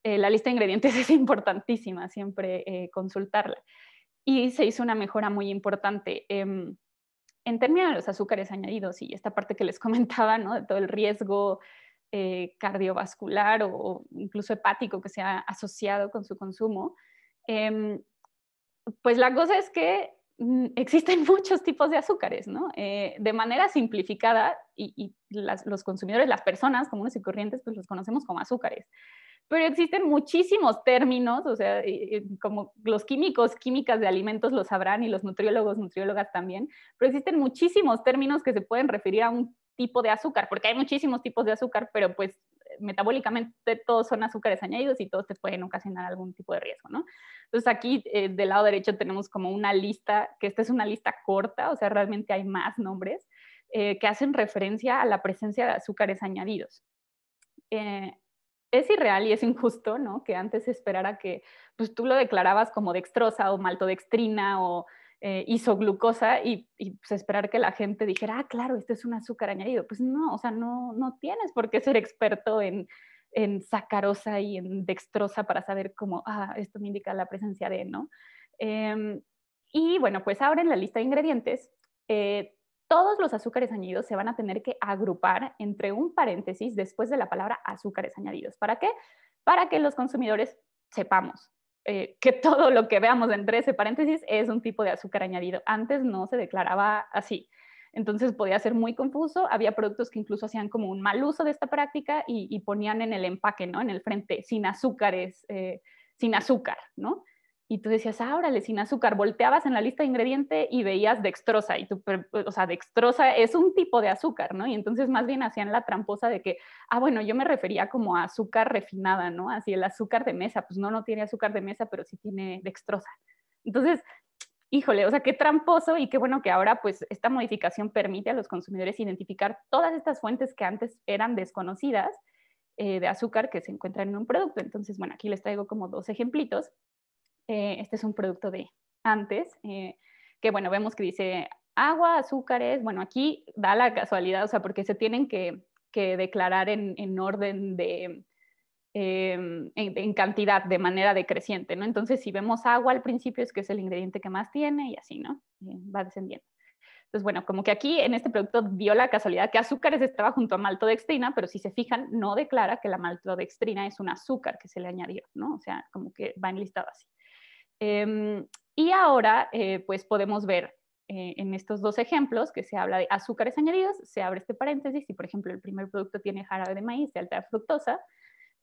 Eh, la lista de ingredientes <laughs> es importantísima, siempre eh, consultarla. Y se hizo una mejora muy importante. en... Em, en términos de los azúcares añadidos y esta parte que les <laughs> comentaba, ¿no? De todo el riesgo eh, cardiovascular o, incluso hepático que se ha asociado con su consumo, em, pues la cosa es que mm, existen <laughs> muchos tipos de azúcares, ¿no? Eh, de manera simplificada y, los consumidores, las personas comunes y corrientes, pues los conocemos como azúcares pero existen muchísimos términos, o sea, como los químicos, químicas de alimentos lo sabrán y los nutriólogos, nutriólogas también, pero existen muchísimos términos que se pueden referir a un tipo de azúcar, porque hay muchísimos tipos de azúcar, pero pues metabólicamente todos son azúcares añadidos y todos te pueden ocasionar algún tipo de riesgo, ¿no? Entonces aquí eh, del lado derecho tenemos como una lista, que esta es una lista corta, o sea, realmente hay más nombres eh, que hacen referencia a la presencia de azúcares añadidos. Eh, es irreal y es injusto, ¿no? Que antes esperara que pues, tú lo declarabas como dextrosa o maltodextrina o eh, isoglucosa y, pues, esperar que la gente dijera, ah, claro, este es un azúcar añadido. Pues no, o sea, no, no tienes por qué ser experto en, sacarosa y en dextrosa para saber cómo, ah, esto me indica la presencia de, ¿no? Em, y bueno, pues ahora en la lista de ingredientes eh, todos los azúcares añadidos se van a tener que agrupar entre un paréntesis después de la palabra azúcares añadidos. ¿Para qué? Para que los consumidores sepamos eh, que todo lo que veamos entre ese paréntesis es un tipo de azúcar añadido. Antes no se declaraba así. Entonces podía ser muy confuso. Había productos que incluso hacían como un mal uso de esta práctica y, ponían en el empaque, ¿no? En el frente, sin azúcares, eh, sin azúcar, ¿no? y tú decías, ah, órale, sin azúcar, volteabas en la lista de ingrediente y veías dextrosa, y tú, o sea, dextrosa es un tipo de azúcar, ¿no? Y entonces más bien hacían la tramposa de que, ah, bueno, yo me refería como a azúcar refinada, ¿no? Así el azúcar de mesa, pues no, no tiene azúcar de mesa, pero sí tiene dextrosa. Entonces, híjole, o sea, qué tramposo y qué bueno que ahora pues esta modificación permite a los consumidores identificar todas estas fuentes que antes eran desconocidas eh, de azúcar que se encuentran en un producto. Entonces, bueno, aquí les traigo como dos ejemplitos. Eh, este es un producto de antes, eh, que bueno, vemos que dice agua, azúcares, bueno, aquí da la casualidad, o sea, porque se tienen que, declarar en, orden de, em, en, cantidad, de manera decreciente, ¿no? Entonces, si vemos agua al principio es que es el ingrediente que más tiene y así, ¿no? va descendiendo. Entonces, bueno, como que aquí en este producto dio la casualidad que azúcares estaba junto a maltodextrina, pero si se fijan, no declara que la maltodextrina es un azúcar que se le añadió, ¿no? O sea, como que va enlistado así. Em, y ahora, eh, pues podemos ver eh, en estos dos ejemplos que se habla de azúcares añadidos, se abre este paréntesis y, por ejemplo, el primer producto tiene jarabe de maíz de alta fructosa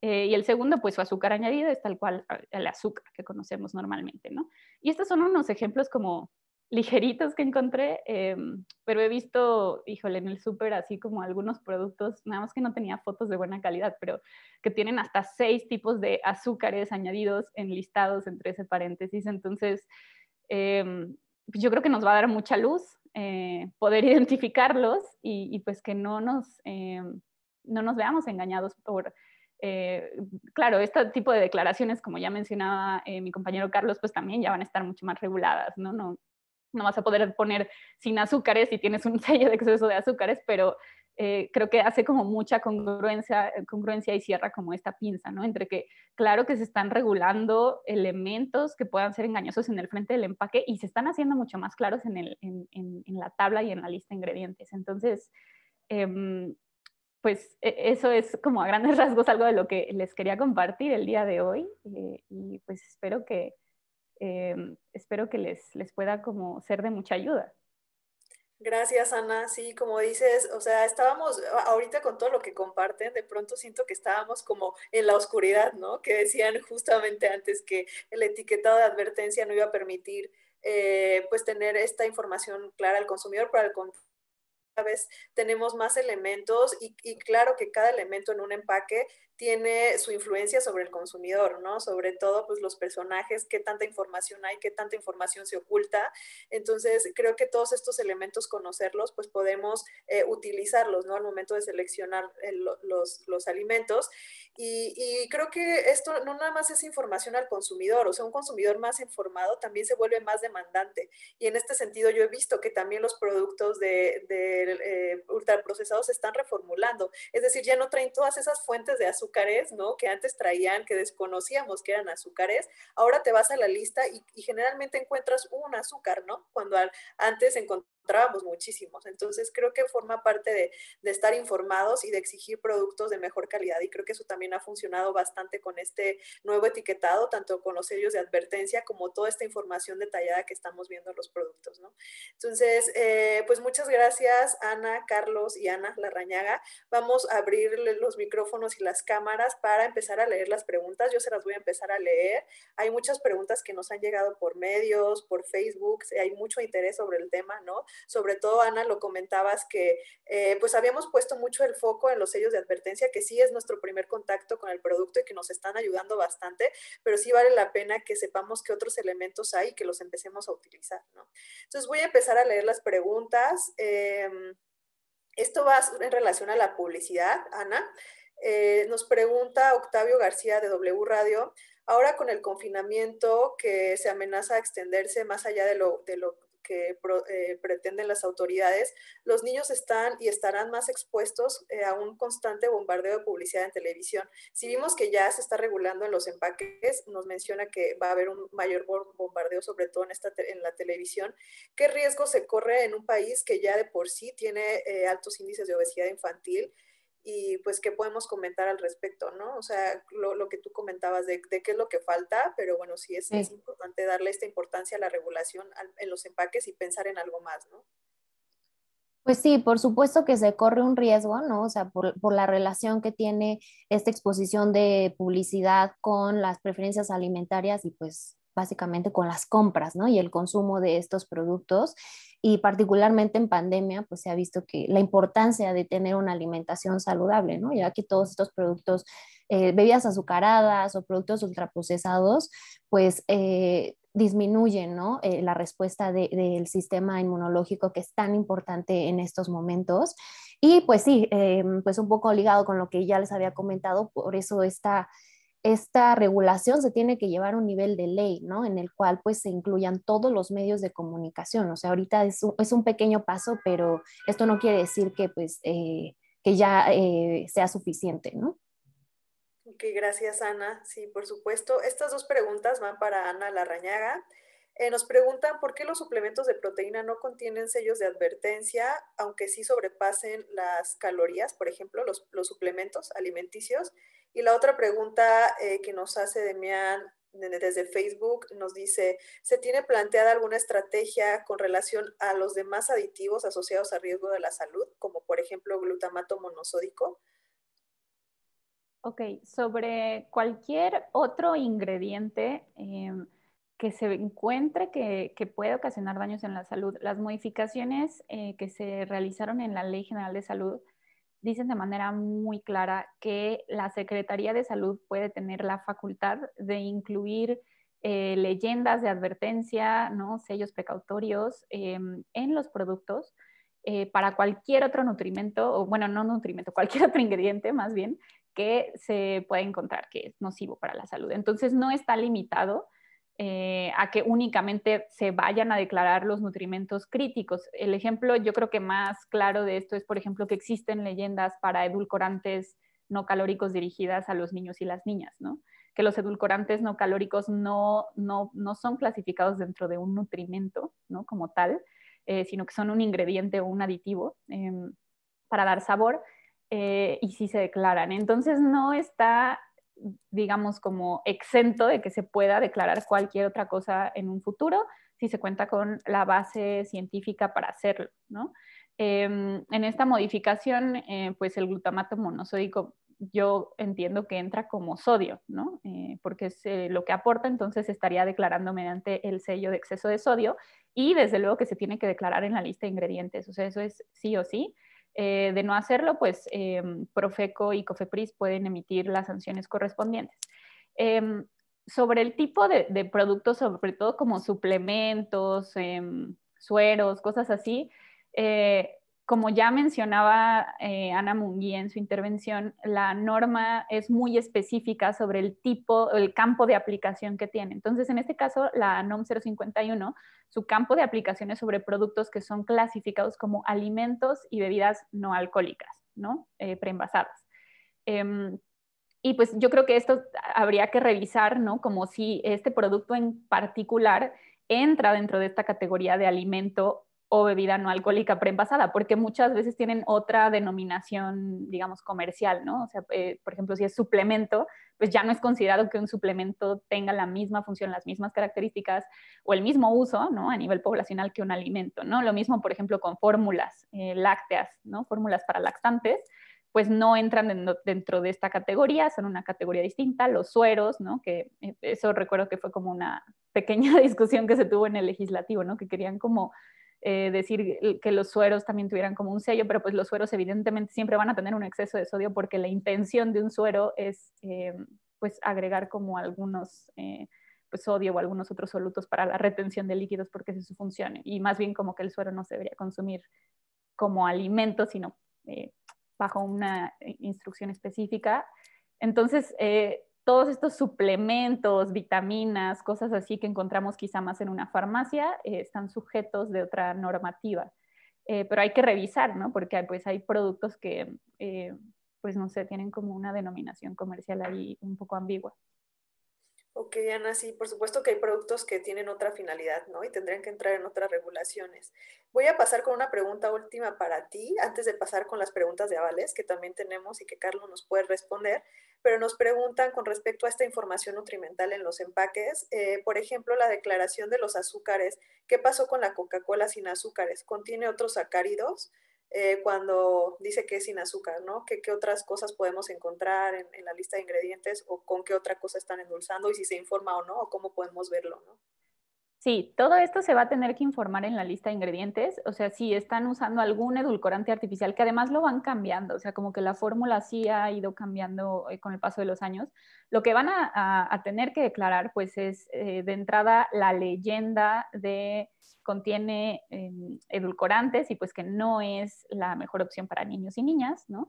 eh, y el segundo, pues su azúcar añadido es tal cual ah, el azúcar que conocemos normalmente, ¿no? Y estos son unos ejemplos como ligeritos que encontré, em, pero he visto, híjole, en el súper así como algunos productos, nada más que no tenía fotos de buena calidad, pero que tienen hasta seis tipos de azúcares añadidos en listados entre ese paréntesis. Entonces, em, pues yo creo que nos va a dar mucha luz eh, poder <laughs> identificarlos y, pues que no nos, em, no nos veamos engañados por... Eh, claro, este tipo de declaraciones, como ya mencionaba eh, mi compañero Carlos, pues también ya van a estar mucho más reguladas, ¿no? no no vas a poder poner sin azúcares si tienes un <laughs> sello de exceso de azúcares, pero eh, creo que hace como mucha congruencia, eh, congruencia y cierra como esta pinza, ¿no? Entre que, claro que se están regulando elementos que puedan ser engañosos en el frente del empaque y se están haciendo mucho más claros en, la tabla y en la lista de ingredientes. Entonces, em, pues e, eso es como a grandes <laughs> rasgos algo de lo que les quería compartir el día de hoy eh, y pues espero que, Em, espero que les, les pueda como ser de mucha ayuda. Gracias, Ana. Sí, como dices, o sea, estábamos ahorita con todo lo que comparten, de pronto siento que estábamos como en la oscuridad, ¿no? Que decían justamente antes que el etiquetado de advertencia no iba a permitir, eh, pues, tener esta información clara al consumidor, pero al contrario cada vez tenemos más elementos y, claro que cada elemento en un empaque tiene su influencia sobre el consumidor, ¿no? Sobre todo, pues los personajes, qué tanta información hay, qué tanta información se oculta. Entonces, creo que todos estos elementos, conocerlos, pues podemos eh, utilizarlos, ¿no? Al momento de seleccionar eh, los, los, alimentos. Y, creo que esto no nada más es información al consumidor, o sea, un consumidor más informado también se vuelve más demandante. Y en este sentido, yo he visto que también los productos de, de eh, ultraprocesados se están reformulando. Es decir, ya no traen todas esas fuentes de azúcar ¿no? Que antes traían, que desconocíamos que eran azúcares, ahora te vas a la lista y, generalmente encuentras un azúcar, ¿no? Cuando antes encontramos encontrábamos muchísimos. Entonces creo que forma parte de, estar informados y de exigir productos de mejor calidad y creo que eso también ha funcionado bastante con este nuevo etiquetado, tanto con los sellos de advertencia como toda esta información detallada que estamos viendo en los productos. ¿no? Entonces, eh, pues muchas gracias Ana, Carlos y Ana Larrañaga. Vamos a abrir los micrófonos y las cámaras para empezar a leer las preguntas. Yo se las voy a empezar a leer. Hay muchas preguntas que nos han llegado por medios, por Facebook, hay mucho interés sobre el tema, ¿no? Sobre todo, Ana, lo comentabas que eh, pues habíamos puesto mucho el foco en los sellos de advertencia, que sí es nuestro primer contacto con el producto y que nos están ayudando bastante, pero sí vale la pena que sepamos qué otros elementos hay y que los empecemos a utilizar, Entonces voy a empezar a leer las preguntas. Em, esto va en relación a la publicidad, Ana. Eh, nos pregunta Octavio García de W Radio, ahora con el confinamiento que se amenaza a extenderse más allá de lo, de lo que eh, pretenden las autoridades, los niños están y estarán más expuestos eh, a un constante bombardeo de publicidad en televisión. Si vimos que ya se está regulando en los empaques, nos menciona que va a haber un mayor bombardeo, sobre todo en, esta en la televisión. ¿Qué riesgo se corre en un país que ya de por sí tiene eh, altos índices de obesidad infantil? y pues qué podemos comentar al respecto, ¿no? O sea, lo, que tú comentabas de, qué es lo que falta, pero bueno, sí es, importante darle esta importancia a la regulación en los empaques y pensar en algo más, ¿no? Pues sí, por supuesto que se corre un riesgo, ¿no? O sea, por, por, la relación que tiene esta exposición de publicidad con las preferencias alimentarias y pues básicamente con las compras ¿no? y el consumo de estos productos. Y particularmente en pandemia, pues se ha visto que la importancia de tener una alimentación saludable, ¿no? ya que todos estos productos, eh, bebidas azucaradas o productos ultraprocesados, pues eh, disminuyen ¿no? Eh, la respuesta del sistema inmunológico que es tan importante en estos momentos. Y pues sí, em, pues un poco ligado con lo que ya les había comentado, por eso esta esta regulación se tiene que llevar a un nivel de ley, ¿no? En el cual pues se incluyan todos los medios de comunicación. O sea, ahorita es un, es un pequeño paso, pero esto no quiere decir que pues eh, que ya eh, sea suficiente, ¿no? Ok, gracias Ana. Sí, por supuesto. Estas dos preguntas van para Ana Larrañaga. Eh, nos preguntan por qué los suplementos de proteína no contienen sellos de advertencia, aunque sí sobrepasen las calorías, por ejemplo, los, los suplementos alimenticios. Y la otra pregunta eh, que nos hace Demian desde Facebook nos dice, ¿se tiene planteada alguna estrategia con relación a los demás aditivos asociados a riesgo de la salud, como por ejemplo glutamato monosódico? Ok, sobre cualquier otro ingrediente em, que se encuentre que, puede ocasionar daños en la salud, las modificaciones eh, que se realizaron en la Ley General de Salud dicen de manera muy clara que la Secretaría de Salud puede tener la facultad de incluir eh, leyendas de advertencia, sellos precautorios eh, en los productos eh, para cualquier otro nutrimento, o bueno, no nutrimento, <laughs> cualquier otro ingrediente más bien que se pueda encontrar que es nocivo para la salud. Entonces no está limitado eh, a que únicamente se vayan a declarar los nutrimentos críticos. El ejemplo yo creo que más claro de esto es, por ejemplo, que existen leyendas para edulcorantes no calóricos dirigidas a los niños y las niñas, ¿no? Que los edulcorantes no calóricos no, no, no son clasificados dentro de un nutrimento, ¿no? Como tal, eh, sino que son un ingrediente o un aditivo eh, para dar sabor y sí se declaran. Entonces no está digamos, como exento de que se pueda declarar cualquier otra cosa en un futuro si se cuenta con la base científica para hacerlo, ¿no? Em, en esta modificación, eh, pues el glutamato monosódico yo entiendo que entra como sodio, eh, porque es eh, lo que aporta, entonces estaría declarando mediante el sello de exceso de sodio y desde luego que se tiene que declarar en la lista de ingredientes, o sea, eso es sí o sí. Eh, de no hacerlo, pues em, Profeco y Cofepris pueden emitir las sanciones correspondientes. Em, sobre el tipo de, de, productos, sobre todo como suplementos, em, sueros, cosas así, eh, como ya mencionaba eh, Ana Mungui en su intervención, la norma es muy específica sobre el tipo, el campo de aplicación que tiene. Entonces, en este caso, la NOM 051, su campo de aplicación es sobre productos que son clasificados como alimentos y bebidas no alcohólicas, ¿no? Eh, preenvasadas. Em, y pues yo creo que esto habría que revisar, ¿no? Como si este producto en particular entra dentro de esta categoría de alimento o bebida no alcohólica preempasada, porque muchas veces tienen otra denominación, digamos, comercial, ¿no? O sea, eh, por ejemplo, si es suplemento, pues ya no es considerado que un suplemento tenga la misma función, las mismas características o el mismo uso, ¿no? A nivel poblacional que un alimento, ¿no? Lo mismo, por ejemplo, con fórmulas eh, lácteas, ¿no? Fórmulas para lactantes, pues no entran dentro de esta categoría, son una categoría distinta, los sueros, ¿no? Que eh, eso recuerdo que fue como una pequeña <laughs> discusión que se tuvo en el legislativo, ¿no? Que querían como eh, decir que los sueros también tuvieran como un sello, pero pues los sueros evidentemente siempre van a tener un exceso de sodio porque la intención de un suero es eh, pues agregar como algunos eh, pues, sodio o algunos otros solutos para la retención de líquidos porque es su función y más bien como que el suero no se debería consumir como alimento, sino bajo una instrucción específica. Entonces, todos estos suplementos, vitaminas, cosas así que encontramos quizá más en una farmacia, eh, están sujetos de otra normativa. Eh, pero hay que revisar, ¿no? Porque ah, pues, hay productos que, eh, pues no sé, tienen como una denominación comercial ahí un poco ambigua. Ok, Ana, sí, por supuesto que hay productos que tienen otra finalidad, ¿no? Y tendrían que entrar en otras regulaciones. Voy a pasar con una pregunta última para ti, antes de pasar con las preguntas de avales que también tenemos y que Carlos nos puede responder, pero nos preguntan con respecto a esta información nutrimental en los empaques, eh, por ejemplo, la declaración de los azúcares, ¿qué pasó con la Coca-Cola sin azúcares? ¿Contiene otros acáridos? Eh, cuando dice que es sin azúcar, ¿no? ¿Qué, qué otras cosas podemos encontrar en, en, la lista de ingredientes o con qué otra cosa están endulzando y si se informa o no, o cómo podemos verlo, ¿no? Sí, todo esto se va a tener que informar en la lista de ingredientes, o sea, si están usando algún edulcorante artificial, que además lo van cambiando, o sea, como que la fórmula sí ha ido cambiando eh, con el paso de los años, lo que van a, tener que declarar, pues es eh, de entrada la leyenda de contiene em, edulcorantes y pues que no es la mejor opción para niños y niñas, ¿no?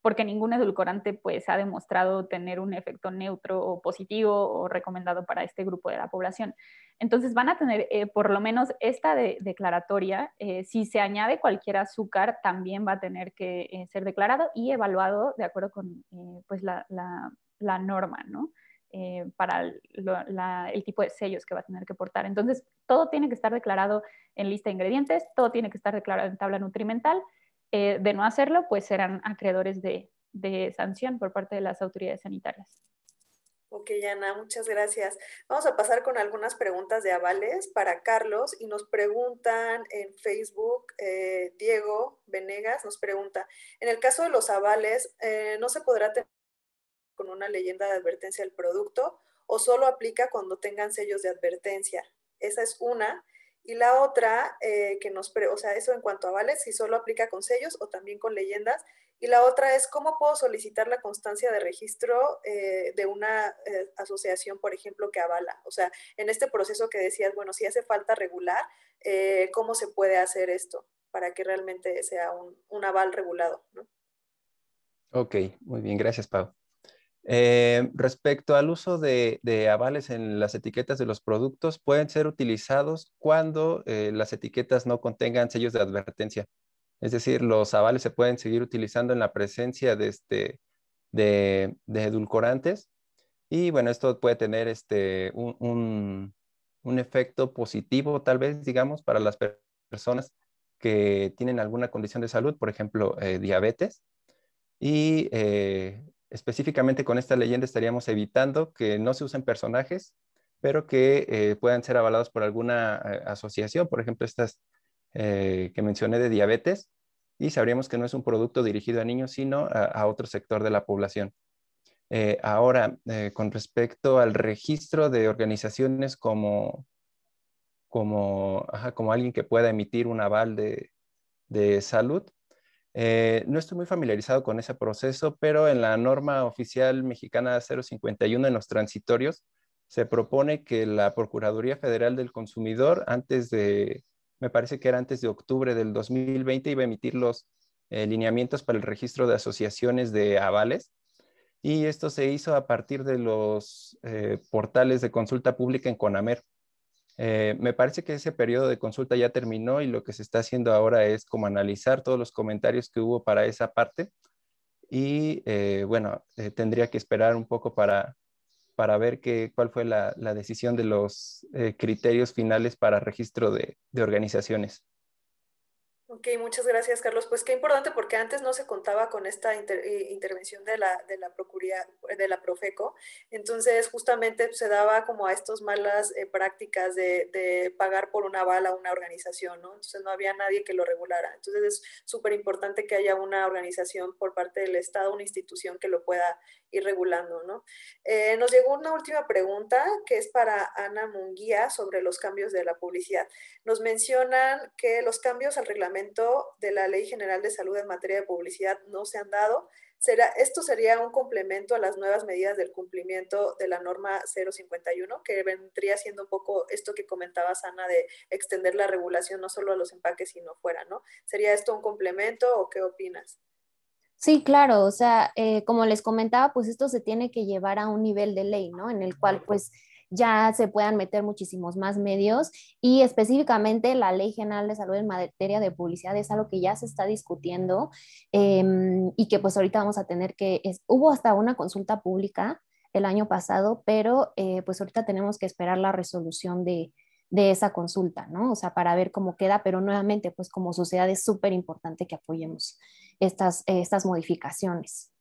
porque ningún edulcorante pues ha demostrado tener un efecto neutro o positivo o recomendado para este grupo de la población. Entonces van a tener eh, por lo menos esta declaratoria. Eh, si se añade cualquier azúcar, también va a tener que eh, ser declarado y evaluado de acuerdo con pues la, norma, para el tipo de sellos que va a tener que portar. Entonces, todo tiene que estar declarado en lista de ingredientes, todo tiene que estar declarado en tabla nutrimental eh, de no hacerlo, pues serán acreedores de, sanción por parte de las autoridades sanitarias. Ok, Ana, muchas gracias. Vamos a pasar con algunas preguntas de avales para Carlos y nos preguntan en Facebook, eh, Diego Venegas nos pregunta, en el caso de los avales, eh, ¿no se podrá tener con una leyenda de advertencia el producto o solo aplica cuando tengan sellos de advertencia? Esa es una. Y la otra, eh, que nos, o sea, eso en cuanto a vales, si solo aplica con sellos o también con leyendas. Y la otra es cómo puedo solicitar la constancia de registro eh, de una eh, asociación, por ejemplo, que avala. O sea, en este proceso que decías, bueno, si hace falta regular, ¿cómo se puede hacer esto para que realmente sea un, aval regulado? Ok, muy bien, gracias, Pau. Eh, respecto al uso de, avales en las etiquetas de los productos, pueden ser utilizados cuando eh, las etiquetas no contengan sellos de advertencia. Es decir, los avales se pueden seguir utilizando en la presencia de, este, de, edulcorantes. Y bueno, esto puede tener este, un, un, efecto positivo, tal vez, digamos, para las personas que tienen alguna condición de salud, por ejemplo, eh, diabetes. Y eh, Específicamente con esta leyenda estaríamos evitando que no se usen personajes, pero que eh, puedan ser avalados por alguna eh, asociación, por ejemplo, estas eh, que mencioné de diabetes, y sabríamos que no es un producto dirigido a niños, sino a, otro sector de la población. ahora, con respecto al registro de organizaciones como, como, como alguien que pueda emitir un aval de, de salud, eh, no estoy muy familiarizado con ese proceso, pero en la norma oficial mexicana 051 en los transitorios se propone que la Procuraduría Federal del Consumidor, antes de, me parece que era antes de octubre del 2020, iba a emitir los eh, lineamientos para el registro de asociaciones de avales. Y esto se hizo a partir de los eh, portales de consulta pública en CONAMER. Eh, me parece que ese periodo de consulta ya terminó y lo que se está haciendo ahora es como analizar todos los comentarios que hubo para esa parte y eh, bueno, eh, tendría que esperar un poco para, ver cuál fue la, decisión de los criterios finales para registro de organizaciones. Ok, muchas gracias, Carlos. Pues qué importante, porque antes no se contaba con esta eh, intervención de la, de la Procuría, de la Profeco. Entonces, justamente se daba como a estas malas eh, prácticas de, pagar por una bala a una organización, ¿no? Entonces, no había nadie que lo regulara. Entonces, es súper importante que haya una organización por parte del Estado, una institución que lo pueda ir regulando, ¿no? Eh, nos llegó una última pregunta que es para Ana Munguía sobre los cambios de la publicidad. Nos mencionan que los cambios al reglamento de la Ley General de Salud en materia de publicidad no se han dado. Será, esto sería un complemento a las nuevas medidas del cumplimiento de la norma 051, que vendría siendo un poco esto que comentaba Sana de extender la regulación no solo a los empaques, sino fuera, ¿no? ¿Sería esto un complemento o qué opinas? Sí, claro, o sea, eh, como les comentaba, pues esto se tiene que llevar a un nivel de ley, ¿no? En el cual, pues, ya se puedan meter muchísimos más medios y específicamente la Ley General de Salud en materia de publicidad es algo que ya se está discutiendo em, y que pues ahorita vamos a tener que, hubo hasta una consulta pública el año pasado, pero eh, pues ahorita tenemos que esperar la resolución de, esa consulta, ¿no? O sea, para ver cómo queda, pero nuevamente, pues como sociedad es súper importante que apoyemos estas, eh, estas modificaciones.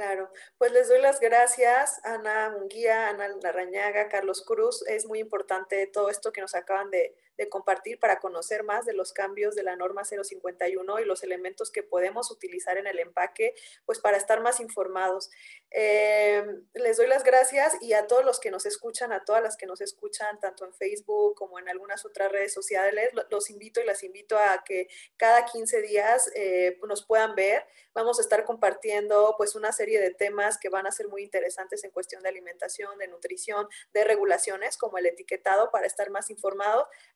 Claro, pues les doy las gracias, Ana Munguía, Ana Larrañaga, Carlos Cruz. Es muy importante todo esto que nos acaban de, de compartir para conocer más de los cambios de la norma 051 y los elementos que podemos utilizar en el empaque, pues para estar más informados. Eh, les doy las gracias y a todos los que nos escuchan, a todas las que nos escuchan, tanto en Facebook como en algunas otras redes sociales, los invito y las invito a que cada 15 días eh, nos puedan ver. Vamos a estar compartiendo pues una serie de temas que van a ser muy interesantes en cuestión de alimentación, de nutrición, de regulaciones como el etiquetado para estar más informados.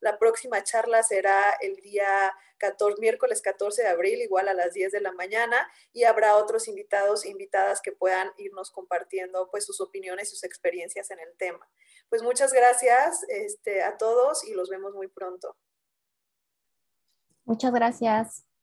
La próxima charla será el día 14, miércoles 14 de abril, igual a las 10 de la mañana, y habrá otros invitados, e invitadas que puedan irnos compartiendo pues sus opiniones, y sus experiencias en el tema. Pues muchas gracias este, a todos y los vemos muy pronto. Muchas gracias.